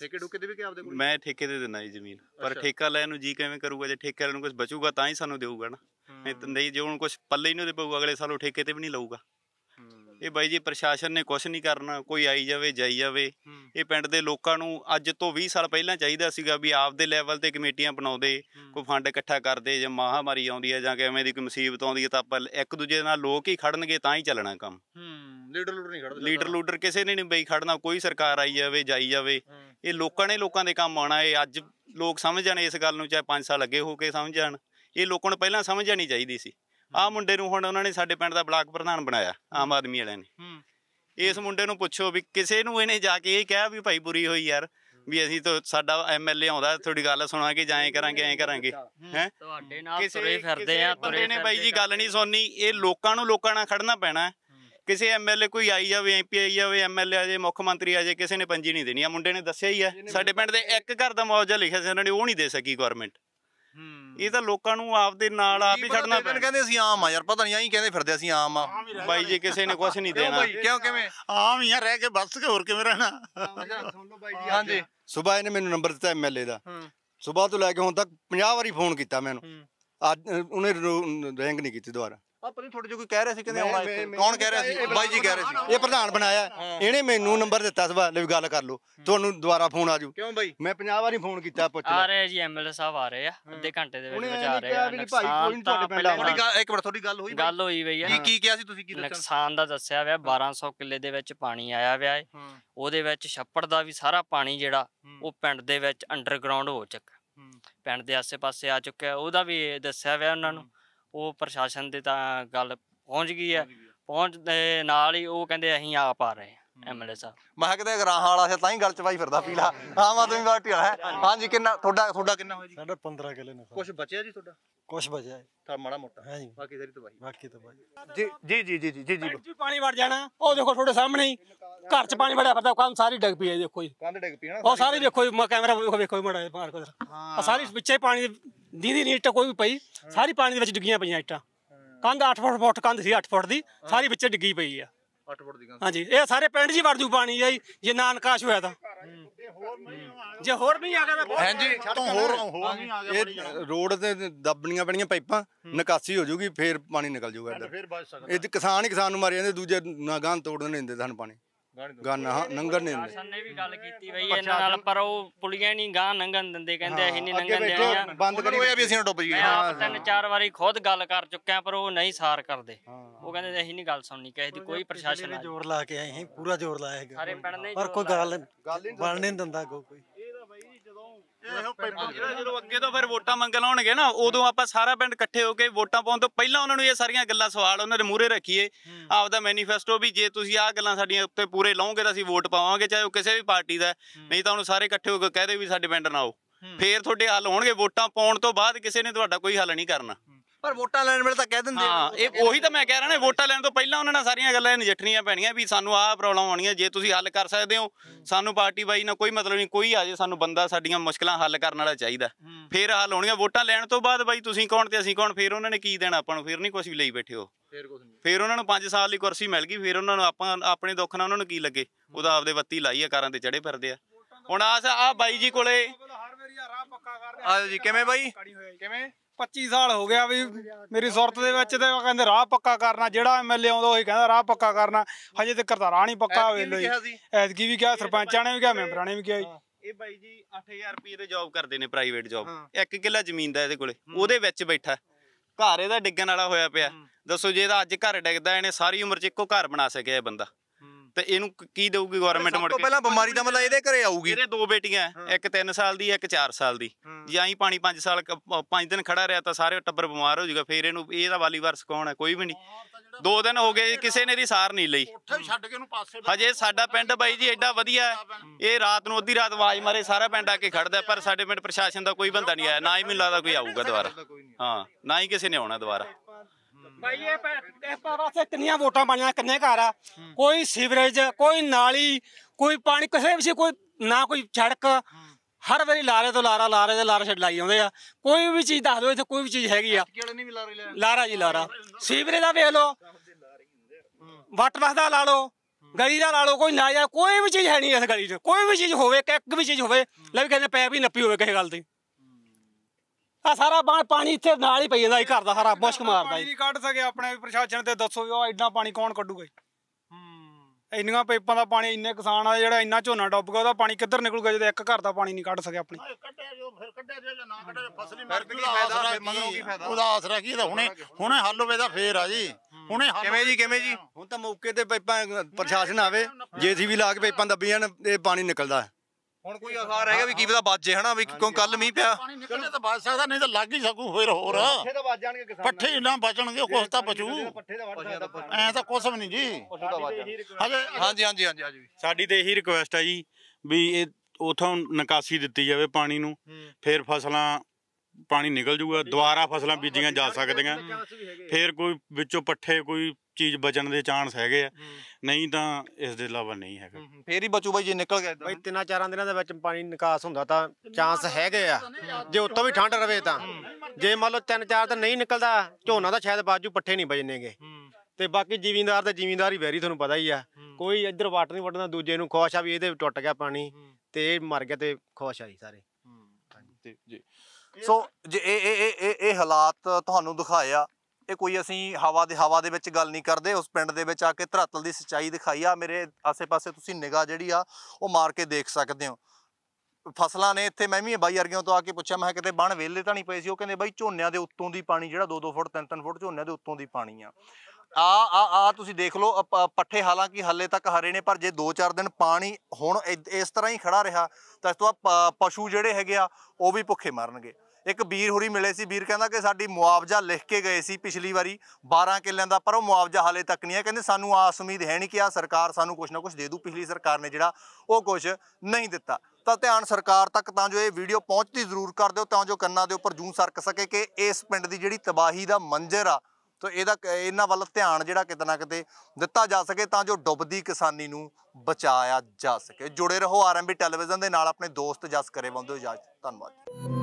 ਠੇਕੇ ਡੁਕੇ ਦੇ ਵੀ ਕਿ ਆਪਦੇ ਕੋਲ ਮੈਂ ਠੇਕੇ ਦੇ ਦਿੰਦਾ ਜੀ ਜ਼ਮੀਨ ਪਰ ਠੇਕਾ ਲੈਣ ਨੂੰ ਜੀ ਕਿਵੇਂ ਕਰੂਗਾ ਜੇ ਠੇਕੇ ਵਾਲੇ ਨੂੰ ਕੁਝ ਬਚੂਗਾ ਤਾਂ ਹੀ ਸਾਨੂੰ ਦੇਊਗਾ ਨਾ ਨਹੀਂ ਜੇ ਹੁਣ ਕੁਝ ਪੱਲੇ ਹੀ ਨਹੀਂ ਦੇ ਪਊਗਾ ਅਗਲੇ ਸਾਲ ਉਹ ਠੇਕੇ ਤੇ ਵੀ ਨਹੀਂ ਲਊਗਾ ਇਹ ਬਾਈ ਜੀ ਪ੍ਰਸ਼ਾਸਨ ਨੇ ਕੁਝ ਨਹੀਂ ਕਰਨਾ ਕੋਈ ਆਈ ਜਾਵੇ ਜਾਈ ਜਾਵੇ ਇਹ ਪਿੰਡ ਦੇ ਲੋਕਾਂ ਨੂੰ ਅੱਜ ਤੋਂ 20 ਸਾਲ ਪਹਿਲਾਂ ਚਾਹੀਦਾ ਸੀਗਾ ਵੀ ਆਪਦੇ ਲੈਵਲ ਤੇ ਕਮੇਟੀਆਂ ਬਣਾਉਂਦੇ ਕੋਈ ਫੰਡ ਇਕੱਠਾ ਕਰਦੇ ਜੇ ਮਹਾਮਾਰੀ ਆਉਂਦੀ ਹੈ ਜਾਂ ਕਿਵੇਂ ਦੀ ਕੋਈ ਮੁਸੀਬਤ ਆਉਂਦੀ ਹੈ ਤਾਂ ਆਪਾਂ ਇੱਕ ਦੂਜੇ ਨਾਲ ਲੋਕ ਹੀ ਖੜਨਗੇ ਤਾਂ ਹੀ ਚੱਲਣਾ ਕੰਮ ਲੀਡਰ ਲੂਡਰ ਨਹੀਂ ਖੜਦਾ ਲੀਡਰ ਲੂਡਰ ਕਿਸੇ ਨੇ ਨਹੀਂ ਬਈ ਖੜਨਾ ਕੋਈ ਸਰਕਾਰ ਆਈ ਜਾਵੇ ਜਾਈ ਜਾਵੇ ਇਹ ਲੋਕਾਂ ਨੇ ਲੋਕਾਂ ਦੇ ਕੰਮ ਆਉਣਾ ਇਹ ਅੱਜ ਲੋਕ ਸਮਝ ਜਾਣ ਇਸ ਗੱਲ ਨੂੰ ਚਾਹੇ 5 ਸਾਲ ਅੱਗੇ ਹੋ ਕੇ ਸਮਝ ਜਾਣ ਇਹ ਲੋਕਾਂ ਨੂੰ ਪਹਿਲਾਂ ਸਮਝ ਜਾਣੀ ਚਾਹੀਦੀ ਸੀ ਆ ਮੁੰਡੇ ਨੂੰ ਹੁਣ ਉਹਨਾਂ ਨੇ ਸਾਡੇ ਪਿੰਡ ਦਾ ਬਲਾਕ ਪ੍ਰਧਾਨ ਬਣਾਇਆ ਆਮ ਆਦਮੀ ਵਾਲਿਆਂ ਨੇ ਇਸ ਮੁੰਡੇ ਨੂੰ ਪੁੱਛੋ ਵੀ ਕਿਸੇ ਨੂੰ ਇਹਨੇ ਜਾ ਕੇ ਇਹ ਕਿਹਾ ਵੀ ਭਾਈ ਬੁਰੀ ਹੋਈ ਯਾਰ ਵੀ ਅਸੀਂ ਤਾਂ ਸਾਡਾ ਐਮਐਲਏ ਆਉਂਦਾ ਤੁਹਾਡੀ ਗੱਲ ਸੁਣਾਂਗੇ ਜਾਏ ਕਰਾਂਗੇ ਐ ਕਰਾਂਗੇ ਹੈ ਤੁਹਾਡੇ ਨਾਲ ਤੁਰੇ ਫਿਰਦੇ ਆ ਬੰਦੇ ਨੇ ਬਾਈ ਜੀ ਗੱਲ ਨਹੀਂ ਸੁਣਨੀ ਇਹ ਲੋਕਾਂ ਨੂੰ ਲੋਕਾਂ ਨਾਲ ਖੜਨਾ ਪੈਣਾ ਕਿਸੇ ਐਮਐਲਏ ਕੋਈ ਆਈ ਜਾਵੇ ਐਮਪੀ ਆਈ ਜਾਵੇ ਐਮਐਲਏ ਆ ਜੇ ਮੁੱਖ ਮੰਤਰੀ ਆ ਜੇ ਕਿਸੇ ਨੇ ਪੰਜੀ ਨਹੀਂ ਦੇਣੀ ਆ ਮੁੰਡੇ ਨੇ ਦੱਸਿਆ ਹੀ ਆ ਸਾਡੇ ਪਿੰਡ ਦੇ ਇੱਕ ਘਰ ਦਾ ਮੌਜਾ ਲਿਖਿਆ ਸੀ ਉਹਨਾਂ ਨੇ ਉਹ ਨਹੀਂ ਦੇ ਸਕੀ ਗਵਰਨਮੈਂਟ ਇਹ ਤਾਂ ਲੋਕਾਂ ਨੂੰ ਆਪਦੇ ਨਾਲ ਆਪ ਹੀ ਛੱਡਣਾ ਪੈਂਦਾ ਕਹਿੰਦੇ ਅਸੀਂ ਆਮ ਆ ਯਾਰ ਪਤਾ ਨਹੀਂ ਐਂ ਕਹਿੰਦੇ ਫਿਰਦੇ ਅਸੀਂ ਆਮ ਆ ਬਾਈ ਜੀ ਕਿਸੇ ਨੇ ਕੁਝ ਨਹੀਂ ਦੇਣਾ ਕਿਉਂ ਕਿਵੇਂ ਆਮ ਹੀ ਆ ਰਹਿ ਕੇ ਬਸ ਕੇ ਹੋਰ ਕਿਵੇਂ ਰਹਿਣਾ ਸੁਣ ਲਓ ਜੀ ਹਾਂਜੀ ਸਵੇਰ ਇਹਨੇ ਮੈਨੂੰ ਨੰਬਰ ਦਿੱਤਾ ਐਮਐਲਏ ਦਾ ਸਵੇਰ ਤੋਂ ਲੈ ਕੇ ਹੁਣ ਤੱਕ 50 ਵਾਰੀ ਫੋਨ ਕੀਤਾ ਮੈਨੂੰ ਅੱਜ ਉਹਨੇ ਰੈਂਕ ਨਹੀਂ ਕੀਤੀ ਦੁਬਾਰਾ ਆ ਪਤਾ ਤੁਹਾਡੇ ਜੋ ਕੋਈ ਕਹਿ ਰਿਹਾ ਸੀ ਕਹਿੰਦੇ ਆਉਣਾ ਇੱਥੇ ਕੌਣ ਕਹਿ ਰਿਹਾ ਸੀ ਬਾਈ ਜੀ ਕਹਿ ਰਹੇ ਸੀ ਇਹ ਪ੍ਰਧਾਨ ਬਣਾਇਆ ਇਹਨੇ ਮੈਨੂੰ ਨੰਬਰ ਦਿੱਤਾ ਸੀ ਬਾਲੇ ਵੀ ਗੱਲ ਕਰ ਲਓ ਤੁਹਾਨੂੰ ਦੁਬਾਰਾ ਫੋਨ ਆਜੂ ਕਿਉਂ ਬਾਈ ਮੈਂ ਪੰਜਾਬ ਵਾਰੀ ਫੋਨ ਕੀਤਾ ਪੁੱਛ ਆ ਰਹੇ ਜੀ ਐਮਐਲਏ ਸਾਹਿਬ ਆ ਰਹੇ ਆ ਅੱਧੇ ਘੰਟੇ ਦੇ ਵਿੱਚ ਵਿੱਚ ਆ ਰਹੇ ਆ ਨਹੀਂ ਤੁਹਾਡੇ ਪਿੰਡ ਤੁਹਾਡੀ ਗੱਲ ਇੱਕ ਵਾਰ ਤੁਹਾਡੀ ਗੱਲ ਹੋਈ ਗੱਲ ਹੋਈ ਬਈ ਕੀ ਕੀ ਕਿਹਾ ਸੀ ਤੁਸੀਂ ਕੀ ਦੱਸਿਆ ਨੁਕਸਾਨ ਦਾ ਦੱਸਿਆ ਵਿਆ 1200 ਕਿੱਲੇ ਦੇ ਵਿੱਚ ਪਾਣੀ ਆਇਆ ਵਿਆ ਏ ਉਹਦੇ ਵਿੱਚ ਛੱਪੜ ਦਾ ਵੀ ਸਾਰਾ ਪਾਣੀ ਜਿਹੜਾ ਉਹ ਪਿੰਡ ਦੇ ਵਿੱਚ ਅੰਡਰਗਰਾਉਂਡ ਹੋ ਚੁੱਕਾ ਪਿੰਡ ਦੇ ਆਸੇ-ਪਾਸੇ ਆ ਚੁੱਕਿਆ ਉਹਦਾ ਵੀ ਦੱਸਿਆ ਵਿਆ ਉਹਨਾਂ ਨੂੰ ਉਹ ਪ੍ਰਸ਼ਾਸਨ ਦੇ ਤਾਂ ਗੱਲ ਪਹੁੰਚ ਗਈ ਹੈ ਪਹੁੰਚ ਦੇ ਨਾਲ ਹੀ ਉਹ ਕਹਿੰਦੇ ਅਸੀਂ ਆਪ ਆ ਰਹੇ ਐਮਐਲਏ ਸਾਹਿਬ ਮੈਂ ਕਿਤੇ ਗਰਾਹਾਂ ਵਾਲਾ ਸੀ ਤਾਂ ਹੀ ਗੱਲ ਚ ਪਾਈ ਫਿਰਦਾ ਪੀਲਾ ਆਮ ਆਦਮੀ ਪਾਰਟੀ ਵਾਲਾ ਹਾਂਜੀ ਕਿੰਨਾ ਤੁਹਾਡਾ ਤੁਹਾਡਾ ਕਿੰਨਾ ਹੋਇਆ ਜੀ ਸਾਡਾ 15 ਕਿਲੇ ਨੇ ਕੁਝ ਬਚਿਆ ਜੀ ਤੁਹਾਡਾ ਕੁਝ ਬਚਿਆ ਤਾਂ ਮਾੜਾ ਮੋਟਾ ਹਾਂਜੀ ਬਾਕੀ ਸਾਰੀ ਤਬਾਹੀ ਬਾਕੀ ਤਬਾਹੀ ਜੀ ਜੀ ਜੀ ਜੀ ਜੀ ਜੀ ਪਾਣੀ ਵੜ ਜਾਣਾ ਉਹ ਦੇਖੋ ਤੁਹਾਡੇ ਸਾਹਮਣੇ ਹੀ ਘਰ ਚ ਪਾਣੀ ਵੜਿਆ ਫਿਰਦਾ ਕੰਮ ਸਾਰੀ ਡਿੱਗ ਪਈ ਹੈ ਦੇਖੋ ਜੀ ਕੰਨ ਡਿੱਗ ਪਈ ਨਾ ਉਹ ਸਾਰੀ ਦੇਖੋ ਜੀ ਕੈਮਰਾ ਵੇਖੋ ਮੜਾ ਮਾਰ ਕੋ ਹਾਂ ਸਾਰੀ ਵਿੱਚੇ ਪਾਣੀ ਦੀਦੀ ਦੀ ਇੱਟ ਕੋਈ ਵੀ ਪਈ ਸਾਰੀ ਪਾਣੀ ਦੇ ਵਿੱਚ ਡਿੱਗੀਆਂ ਪਈਆਂ ਇੱਟਾਂ ਕੰਧ 8 ਫੁੱਟ ਫੁੱਟ ਕੰਧ ਸੀ 8 ਫੁੱਟ ਦੀ ਸਾਰੀ ਵਿੱਚ ਡਿੱਗੀ ਪਈ ਆ ਹਾਂਜੀ ਇਹ ਸਾਰੇ ਪਿੰਡ ਜੀ ਵਰਦੂ ਪਾਣੀ ਆ ਜੀ ਜੇ ਨਾਨਕਾਸ਼ ਹੋਇਆ ਤਾਂ ਜੇ ਹੋਰ ਨਹੀਂ ਆ ਗਿਆ ਤਾਂ ਹਾਂਜੀ ਤੋਂ ਹੋਰ ਹੋਰ ਨਹੀਂ ਆ ਗਿਆ ਇਹ ਰੋਡ ਤੇ ਦੱਬਣੀਆਂ ਪੈਣੀਆਂ ਪਾਈਪਾਂ ਨਿਕਾਸੀ ਹੋ ਜੂਗੀ ਫੇਰ ਪਾਣੀ ਨਿਕਲ ਜੂਗਾ ਇੱਧਰ ਫੇਰ ਬਚ ਸਕਦਾ ਇਹ ਕਿਸਾਨ ਹੀ ਕਿਸਾਨ ਨੂੰ ਮਾਰੀ ਜਾਂਦੇ ਦੂਜੇ ਨਾਗਾਂ ਤੋੜ ਦਿੰਦੇ ਸਾਨੂੰ ਪਾਣੀ ਗਾਂ ਨੰਗਣ ਨਹੀਂ ਦਿੰਦੇ ਨੇ ਵੀ ਗੱਲ ਕੀਤੀ ਬਈ ਇਹਨਾਂ ਨਾਲ ਪਰ ਉਹ ਪੁਲੀਆਂ ਨਹੀਂ ਗਾਂ ਨੰਗਣ ਦਿੰਦੇ ਕਹਿੰਦੇ ਅਸੀਂ ਨਹੀਂ ਨੰਗਣ ਦੇਣੀ ਆ ਬੰਦ ਕਰੀ ਹੋਇਆ ਵੀ ਅਸੀਂ ਡੁੱਬ ਜਾਈਏ ਹਾਂ ਤਿੰਨ ਚਾਰ ਵਾਰੀ ਖੁਦ ਗੱਲ ਕਰ ਚੁੱਕੇ ਆ ਪਰ ਉਹ ਨਹੀਂ ਸਾਰ ਕਰਦੇ ਉਹ ਕਹਿੰਦੇ ਅਸੀਂ ਨਹੀਂ ਗੱਲ ਸੁਣਨੀ ਕਿਸੇ ਦੀ ਕੋਈ ਪ੍ਰਸ਼ਾਸਨ ਨਹੀਂ ਜ਼ੋਰ ਲਾ ਕੇ ਆਏ ਹਾਂ ਪੂਰਾ ਜ਼ੋਰ ਲਾਇਆ ਹੈਗਾ ਪਰ ਕੋਈ ਗੱਲ ਗੱਲ ਬਣ ਨਹੀਂ ਦਿੰਦਾ ਕੋਈ ਜਦੋਂ ਅੱਗੇ ਤੋਂ ਫਿਰ ਵੋਟਾਂ ਮੰਗਣ ਆਉਣਗੇ ਨਾ ਉਦੋਂ ਆਪਾਂ ਸਾਰਾ ਪਿੰਡ ਇਕੱਠੇ ਹੋ ਕੇ ਵੋਟਾਂ ਪਾਉਣ ਤੋਂ ਪਹਿਲਾਂ ਉਹਨਾਂ ਨੂੰ ਇਹ ਸਾਰੀਆਂ ਗੱਲਾਂ ਸਵਾਲ ਉਹਨਾਂ ਦੇ ਮੂਹਰੇ ਰੱਖੀਏ ਆਪਦਾ ਮੈਨੀਫੈਸਟੋ ਵੀ ਜੇ ਤੁਸੀਂ ਆਹ ਗੱਲਾਂ ਸਾਡੀਆਂ ਉੱਤੇ ਪੂਰੇ ਲਾਉਂਗੇ ਤਾਂ ਅਸੀਂ ਵੋਟ ਪਾਵਾਂਗੇ ਚਾਹੇ ਉਹ ਕਿਸੇ ਵੀ ਪਾਰਟੀ ਦਾ ਨਹੀਂ ਤਾਂ ਉਹਨੂੰ ਸਾਰੇ ਇਕੱਠੇ ਹੋ ਕੇ ਕਹਦੇ ਵੀ ਸਾਡੇ ਪਿੰਡ ਨਾ ਆਓ ਫੇਰ ਤੁਹਾਡੇ ਹੱਲ ਹੋਣਗੇ ਵੋਟਾਂ ਪਾਉਣ ਤੋਂ ਬਾਅਦ ਕਿਸੇ ਨੇ ਤੁਹਾਡਾ ਕੋਈ ਹੱਲ ਨਹੀਂ ਕਰਨਾ ਪਰ ਵੋਟਾਂ ਲੈਣ ਵੇਲੇ ਤਾਂ ਕਹਿ ਦਿੰਦੇ ਹਾਂ ਇਹ ਉਹੀ ਤਾਂ ਮੈਂ ਕਹਿ ਰਹਾ ਨੇ ਵੋਟਾਂ ਲੈਣ ਤੋਂ ਪਹਿਲਾਂ ਉਹਨਾਂ ਨਾਲ ਸਾਰੀਆਂ ਗੱਲਾਂ ਨਜਿੱਠਣੀਆਂ ਪੈਣੀਆਂ ਵੀ ਸਾਨੂੰ ਆਹ ਪ੍ਰੋਬਲਮ ਆਉਣੀ ਹੈ ਜੇ ਤੁਸੀਂ ਹੱਲ ਕਰ ਸਕਦੇ ਹੋ ਸਾਨੂੰ ਪਾਰਟੀ ਬਾਈ ਨਾਲ ਕੋਈ ਮਤਲਬ ਨਹੀਂ ਕੋਈ ਆ ਜੇ ਸਾਨੂੰ ਬੰਦਾ ਸਾਡੀਆਂ ਮੁਸ਼ਕਲਾਂ ਹੱਲ ਕਰਨ ਵਾਲਾ ਚਾਹੀਦਾ ਫੇਰ ਹੱਲ ਹੋਣੀਆਂ ਵੋਟਾਂ ਲੈਣ ਤੋਂ ਬਾਅਦ ਬਾਈ ਤੁਸੀਂ ਕੌਣ ਤੇ ਅਸੀਂ ਕੌਣ ਫੇਰ ਉਹਨਾਂ ਨੇ ਕੀ ਦੇਣਾ ਆਪਾਂ ਨੂੰ ਫੇਰ ਨਹੀਂ ਕੁਝ ਵੀ ਲਈ ਬੈਠੇ ਹੋ ਫੇਰ ਕੁਝ ਨਹੀਂ ਫੇਰ ਉਹਨਾਂ ਨੂੰ 5 ਸਾਲ ਲਈ ਕੁਰਸੀ ਮਿਲ ਗਈ ਫੇਰ ਉਹਨਾਂ ਨੂੰ ਆਪਾਂ ਆਪਣੇ ਦੁੱਖ ਨਾਲ ਉਹਨਾਂ ਨੂੰ ਕੀ ਲੱਗੇ ਉਹਦਾ ਆਪਦੇ ਬੱਤੀ ਲਾਈ ਆ ਕਾਰਾਂ ਤੇ ਚੜੇ ਫਿਰਦੇ ਆ ਹੁਣ ਆਸ ਆ ਬਾਈ ਜੀ ਕੋਲੇ ਹਰ ਜੀ ਕਿਵੇਂ ਬਾਈ ਕਿਵੇਂ 25 ਸਾਲ ਹੋ ਗਿਆ ਵੀ ਮੇਰੀ ਸੁਰਤ ਦੇ ਵਿੱਚ ਤੇ ਉਹ ਕਹਿੰਦੇ ਰਾਹ ਪੱਕਾ ਕਰਨਾ ਜਿਹੜਾ ਐਮਐਲਏ ਆਉਂਦਾ ਹੀ ਕਹਿੰਦਾ ਰਾਹ ਪੱਕਾ ਕਰਨਾ ਹਜੇ ਤੱਕ ਕਰਤਾਰਾ ਨਹੀਂ ਪੱਕਾ ਹੋਵੇ ਲਈ ਐਤਕੀ ਵੀ ਕਿਹਾ ਸਰਪੰਚਾਂ ਨੇ ਵੀ ਕਿਹਾ ਮੈਂਬਰਾਂ ਨੇ ਵੀ ਕਿਹਾ ਜੀ ਇਹ ਬਾਈ ਜੀ 8000 ਰੁਪਏ ਤੇ ਜੌਬ ਕਰਦੇ ਨੇ ਪ੍ਰਾਈਵੇਟ ਜੌਬ ਇੱਕ ਕਿੱਲਾ ਜ਼ਮੀਨ ਦਾ ਇਹਦੇ ਕੋਲੇ ਉਹਦੇ ਵਿੱਚ ਬੈਠਾ ਘਰ ਇਹਦਾ ਡਿੱਗਣ ਵਾਲਾ ਹੋਇਆ ਪਿਆ ਦੱਸੋ ਜੇ ਇਹਦਾ ਅੱਜ ਘਰ ਡਿੱਗਦਾ ਇਹਨੇ ਸਾਰੀ ਉਮਰ 'ਚ ਇੱਕੋ ਘਰ ਬਣਾ ਸਕਿਆ ਇਹ ਬੰਦਾ ਤੇ ਇਹਨੂੰ ਕੀ ਦੇਊਗੀ ਗਵਰਨਮੈਂਟ ਮੁੜ ਕੇ ਪਹਿਲਾਂ ਬਿਮਾਰੀ ਦਾ ਮਤਲਬ ਇਹਦੇ ਘਰੇ ਆਊਗੀ ਇਹਦੇ ਦੋ ਬੇਟੀਆਂ ਇੱਕ 3 ਸਾਲ ਦੀ ਇੱਕ 4 ਸਾਲ ਦੀ ਜੇ ਆਈ ਪਾਣੀ 5 ਸਾਲ 5 ਦਿਨ ਖੜਾ ਰਿਹਾ ਤਾਂ ਸਾਰੇ ਟੱਬਰ ਬਿਮਾਰ ਹੋ ਜੂਗਾ ਫੇਰ ਇਹਨੂੰ ਇਹਦਾ ਵਾਲੀ ਵਾਰਸ ਕੌਣ ਹੈ ਕੋਈ ਵੀ ਨਹੀਂ ਦੋ ਦਿਨ ਹੋ ਗਏ ਕਿਸੇ ਨੇ ਦੀ ਸਾਰ ਨਹੀਂ ਲਈ ਛੱਡ ਕੇ ਉਹਨੂੰ ਪਾਸੇ ਹਜੇ ਸਾਡਾ ਪਿੰਡ ਬਾਈ ਜੀ ਐਡਾ ਵਧੀਆ ਇਹ ਰਾਤ ਨੂੰ ਅੱਧੀ ਰਾਤ ਆਵਾਜ਼ ਮਾਰੇ ਸਾਰਾ ਪਿੰਡ ਆ ਕੇ ਖੜਦਾ ਪਰ ਸਾਡੇ ਪਿੰਡ ਪ੍ਰਸ਼ਾਸਨ ਦਾ ਕੋਈ ਬੰਦਾ ਨਹੀਂ ਆਇਆ ਨਾ ਹੀ ਮੈਨੂੰ ਲੱਗਦਾ ਕੋਈ ਆਊਗਾ ਦੁਬਾਰਾ ਹਾਂ ਨਾ ਹੀ ਕਿਸੇ ਨੇ ਆਉਣਾ ਦੁਬਾਰਾ ਭਾਈ ਇਹ ਪੈ- ਇਸ ਪਾਸੇ ਕਿੰਨੀਆਂ ਵੋਟਾਂ ਪਾਈਆਂ ਕਿੰਨੇ ਘਰ ਆ ਕੋਈ ਸੀਵਰੇਜ ਕੋਈ ਨਾਲੀ ਕੋਈ ਪਾਣੀ ਕਿਸੇ ਵੀ ਸੀ ਕੋਈ ਨਾ ਕੋਈ ਛੜਕ ਹਰ ਵਾਰੀ ਲਾਰੇ ਤੋਂ ਲਾਰਾ ਲਾਰੇ ਦੇ ਲਾਰਾ ਛੱਡ ਲਾਈ ਜਾਂਦੇ ਆ ਕੋਈ ਵੀ ਚੀਜ਼ ਦੱਸ ਦਿਓ ਇੱਥੇ ਕੋਈ ਵੀ ਚੀਜ਼ ਹੈਗੀ ਆ ਲਿਆ ਲਾਰਾ ਜੀ ਲਾਰਾ ਸੀਵਰੇਜ ਦਾ ਵੇਖ ਲਓ ਵਾਟਰ ਬਸ ਦਾ ਲਾ ਲਓ ਗਲੀ ਦਾ ਲਾ ਲਓ ਕੋਈ ਨਾ ਜਾ ਕੋਈ ਵੀ ਚੀਜ਼ ਹੈ ਨਹੀਂ ਇਸ ਗਲੀ 'ਚ ਕੋਈ ਵੀ ਚੀਜ਼ ਹੋਵੇ ਕਿ ਇੱਕ ਵੀ ਚੀਜ਼ ਹੋਵੇ ਲੈ ਵੀ ਕਹਿੰਦੇ ਪੈਪ ਹੀ ਨੱਪੀ ਹੋਵੇ ਕਿਸੇ ਗੱਲ ਦੀ ਆ ਸਾਰਾ ਬਾਣ ਪਾਣੀ ਇੱਥੇ ਨਾਲ ਹੀ ਪਈ ਜਾਂਦਾ ਇਹ ਘਰ ਦਾ ਸਾਰਾ ਮੁਸ਼ਕ ਮਾਰਦਾ ਜੀ ਕੱਢ ਸਕੇ ਆਪਣੇ ਪ੍ਰਸ਼ਾਸਨ ਤੇ ਦੱਸੋ ਵੀ ਉਹ ਐਡਾ ਪਾਣੀ ਕੌਣ ਕੱਢੂਗਾ ਜੀ ਹੂੰ ਇੰਨੀਆਂ ਪਾਈਪਾਂ ਦਾ ਪਾਣੀ ਇੰਨੇ ਕਿਸਾਨ ਆ ਜਿਹੜਾ ਇੰਨਾ ਝੋਨਾ ਡੁੱਬ ਗਿਆ ਉਹਦਾ ਪਾਣੀ ਕਿੱਧਰ ਨਿਕਲੂਗਾ ਜਦ ਇੱਕ ਘਰ ਦਾ ਪਾਣੀ ਨਹੀਂ ਕੱਢ ਸਕੇ ਆਪਣੀ ਕੱਢਿਆ ਜੋ ਫਿਰ ਕੱਢਿਆ ਜੇ ਨਾ ਕੱਢਿਆ ਫਸਲੀ ਮਰ ਕੀ ਉਹਦਾ ਆਸਰਾ ਕੀ ਹੁਣੇ ਹੁਣੇ ਹੱਲ ਹੋਵੇ ਫੇਰ ਆ ਜੀ ਹੁਣੇ ਕਿਵੇਂ ਜੀ ਕਿਵੇਂ ਜੀ ਹੁਣ ਤਾਂ ਮੌਕੇ ਤੇ ਪਾਈਪਾਂ ਪ੍ਰਸ਼ਾਸਨ ਆਵੇ ਜੇਸੀਬੀ ਲਾ ਕੇ ਪਾਈਪਾਂ ਦੱਬੀਆਂ ਨੇ ਇਹ ਪਾਣੀ ਨਿਕਲਦਾ ਹੈ ਹੁਣ ਕੋਈ ਆਸਾਰ ਗਿਆ ਵੀ ਕੀ ਪਤਾ ਬਾਜੇ ਹਨਾ ਵੀ ਕਿਉਂ ਕੱਲ ਮੀਂਹ ਪਿਆ ਪਾਣੀ ਨਿਕਲੇ ਤਾਂ ਬਾਜ ਸਕਦਾ ਨਹੀਂ ਤਾਂ ਲੱਗ ਹੀ ਸਕੂ ਫੇਰ ਹੋਰ ਪੱਠੇ ਤਾਂ ਬਚ ਜਾਣਗੇ ਕਿਸਾਨ ਪੱਠੇ ਨਾ ਬਚਣਗੇ ਕੁਛ ਤਾਂ ਬਚੂ ਐ ਤਾਂ ਕੁਛ ਵੀ ਨਹੀਂ ਜੀ ਹਾਂਜੀ ਹਾਂਜੀ ਹਾਂਜੀ ਹਾਂਜੀ ਸਾਡੀ ਤੇ ਇਹੀ ਰਿਕੁਐਸਟ ਹੈ ਜੀ ਵੀ ਇਹ ਉਥੋਂ ਨਿਕਾਸੀ ਦਿੱਤੀ ਜਾਵੇ ਪਾਣੀ ਨੂੰ ਫੇਰ ਫਸਲਾਂ ਪਾਣੀ ਨਿਕਲ ਜੂਗਾ ਦੁਬਾਰਾ ਫਸਲਾਂ ਬੀਜੀਆਂ ਜਾ ਸਕਦੀਆਂ ਫੇਰ ਕੋਈ ਵਿੱਚੋਂ ਪੱਠੇ ਕੋਈ ਚੀਜ਼ ਬਚਣ ਦੇ ਚਾਂਸ ਹੈਗੇ ਆ ਨਹੀਂ ਤਾਂ ਇਸ ਦੇ ਇਲਾਵਾ ਨਹੀਂ ਹੈਗਾ ਫੇਰ ਹੀ ਬਚੂ ਬਾਈ ਜੇ ਨਿਕਲ ਗਏ ਬਾਈ ਤਿੰਨਾਂ ਚਾਰਾਂ ਦਿਨਾਂ ਦੇ ਵਿੱਚ ਪਾਣੀ ਨਿਕਾਸ ਹੁੰਦਾ ਤਾਂ ਚਾਂਸ ਹੈਗੇ ਆ ਜੇ ਉੱਤੋਂ ਵੀ ਠੰਡ ਰਵੇ ਤਾਂ ਜੇ ਮੰਨ ਲਓ ਤਿੰਨ ਚਾਰ ਤਾਂ ਨਹੀਂ ਨਿਕਲਦਾ ਝੋਨਾ ਤਾਂ ਸ਼ਾਇਦ ਬਾਜੂ ਪੱਠੇ ਨਹੀਂ ਬਜਣੇਗੇ ਤੇ ਬਾਕੀ ਜ਼ਿਮੀਂਦਾਰ ਤਾਂ ਜ਼ਿਮੀਂਦਾਰ ਹੀ ਵੈਰੀ ਤੁਹਾਨੂੰ ਪਤਾ ਹੀ ਆ ਕੋਈ ਇੱਧਰ ਵਾਟ ਨਹੀਂ ਵੜਦਾ ਦੂਜੇ ਨੂੰ ਖੁਸ਼ ਆ ਵੀ ਇਹਦੇ ਟੁੱਟ ਗਿਆ ਪਾਣੀ ਤੇ ਇਹ ਮਰ ਗਿਆ ਤੇ ਖੁਸ਼ ਆਈ ਸਾਰੇ ਤੇ ਜੀ ਸੋ ਜੇ ਇਹ ਇਹ ਇਹ ਹਾਲਾਤ ਤੁਹਾਨੂੰ ਦਿਖਾਇਆ ਇਹ ਕੋਈ ਅਸੀਂ ਹਵਾ ਦੇ ਹਵਾ ਦੇ ਵਿੱਚ ਗੱਲ ਨਹੀਂ ਕਰਦੇ ਉਸ ਪਿੰਡ ਦੇ ਵਿੱਚ ਆ ਕੇ ਧਰਾਤਲ ਦੀ ਸਚਾਈ ਦਿਖਾਈ ਆ ਮੇਰੇ ਆਸੇ-ਪਾਸੇ ਤੁਸੀਂ ਨਿਗਾ ਜਿਹੜੀ ਆ ਉਹ ਮਾਰ ਕੇ ਦੇਖ ਸਕਦੇ ਹੋ ਫਸਲਾਂ ਨੇ ਇੱਥੇ ਮੈਂ ਵੀ ਬਾਈ ਅਰਗਿਆਂ ਤੋਂ ਆ ਕੇ ਪੁੱਛਿਆ ਮੈਂ ਕਿਤੇ ਬਣ ਵੇਲੇ ਤਾਂ ਨਹੀਂ ਪਏ ਸੀ ਉਹ ਕਹਿੰਦੇ ਬਾਈ ਝੋਨਿਆਂ ਦੇ ਉੱਤੋਂ ਦੀ ਪਾਣੀ ਜਿਹੜਾ 2-2 ਫੁੱਟ 3-3 ਫੁੱਟ ਝੋਨਿਆਂ ਦੇ ਉੱਤੋਂ ਦੀ ਪਾਣੀ ਆ ਆ ਆ ਆ ਤੁਸੀਂ ਦੇਖ ਲਓ ਪੱਠੇ ਹਾਲਾਂਕਿ ਹੱਲੇ ਤੱਕ ਹਰੇ ਨੇ ਪਰ ਜੇ 2-4 ਦਿਨ ਪਾਣੀ ਹੁਣ ਇਸ ਤਰ੍ਹਾਂ ਹੀ ਖੜਾ ਰਿਹਾ ਤਾਂ ਇਸ ਤੋਂ ਪਸ਼ੂ ਜਿਹੜੇ ਹੈਗੇ ਆ ਉਹ ਵੀ ਭੁੱਖੇ ਮਰਨਗੇ ਇੱਕ ਵੀਰ ਹੋਰੀ ਮਿਲੇ ਸੀ ਵੀਰ ਕਹਿੰਦਾ ਕਿ ਸਾਡੀ ਮੁਆਵਜ਼ਾ ਲਿਖ ਕੇ ਗਏ ਸੀ ਪਿਛਲੀ ਵਾਰੀ 12 ਕਿੱਲਿਆਂ ਦਾ ਪਰ ਉਹ ਮੁਆਵਜ਼ਾ ਹਾਲੇ ਤੱਕ ਨਹੀਂ ਹੈ ਕਹਿੰਦੇ ਸਾਨੂੰ ਆਸ ਉਮੀਦ ਹੈ ਨਹੀਂ ਕਿ ਆ ਸਰਕਾਰ ਸਾਨੂੰ ਕੁਝ ਨਾ ਕੁਝ ਦੇ ਦੂ ਪਿਛਲੀ ਸਰਕਾਰ ਨੇ ਜਿਹੜਾ ਉਹ ਕੁਝ ਨਹੀਂ ਦਿੱਤਾ ਤਾਂ ਧਿਆਨ ਸਰਕਾਰ ਤੱਕ ਤਾਂ ਜੋ ਇਹ ਵੀਡੀਓ ਪਹੁੰਚਦੀ ਜ਼ਰੂਰ ਕਰ ਦਿਓ ਤਾਂ ਜੋ ਕੰਨਾਂ ਦੇ ਉੱਪਰ ਜੂੰ ਸਰਕ ਸਕੇ ਕਿ ਇਸ ਪਿੰਡ ਦੀ ਜਿਹੜੀ ਤਬਾਹੀ ਦਾ ਮੰਜ਼ਰ ਆ ਤਾਂ ਇਹਦਾ ਇਹਨਾਂ ਵੱਲ ਧਿਆਨ ਜਿਹੜਾ ਕਿਤੇ ਨਾ ਕਿਤੇ ਦਿੱਤਾ ਜਾ ਸਕੇ ਤਾਂ ਜੋ ਡੁੱਬਦੀ ਕਿਸਾਨੀ ਨੂੰ ਬਚਾਇਆ ਜਾ ਸਕੇ ਜੁੜੇ ਰਹੋ ਆਰਐਮਬੀ ਟੈਲੀਵਿਜ਼ਨ ਦੇ ਨਾਲ ਆਪਣੇ ਦੋਸਤ ਜਸ ਕਰੇ ਬੰਦੋ ਇਜਾਜ਼ਤ ਧੰਨਵਾਦ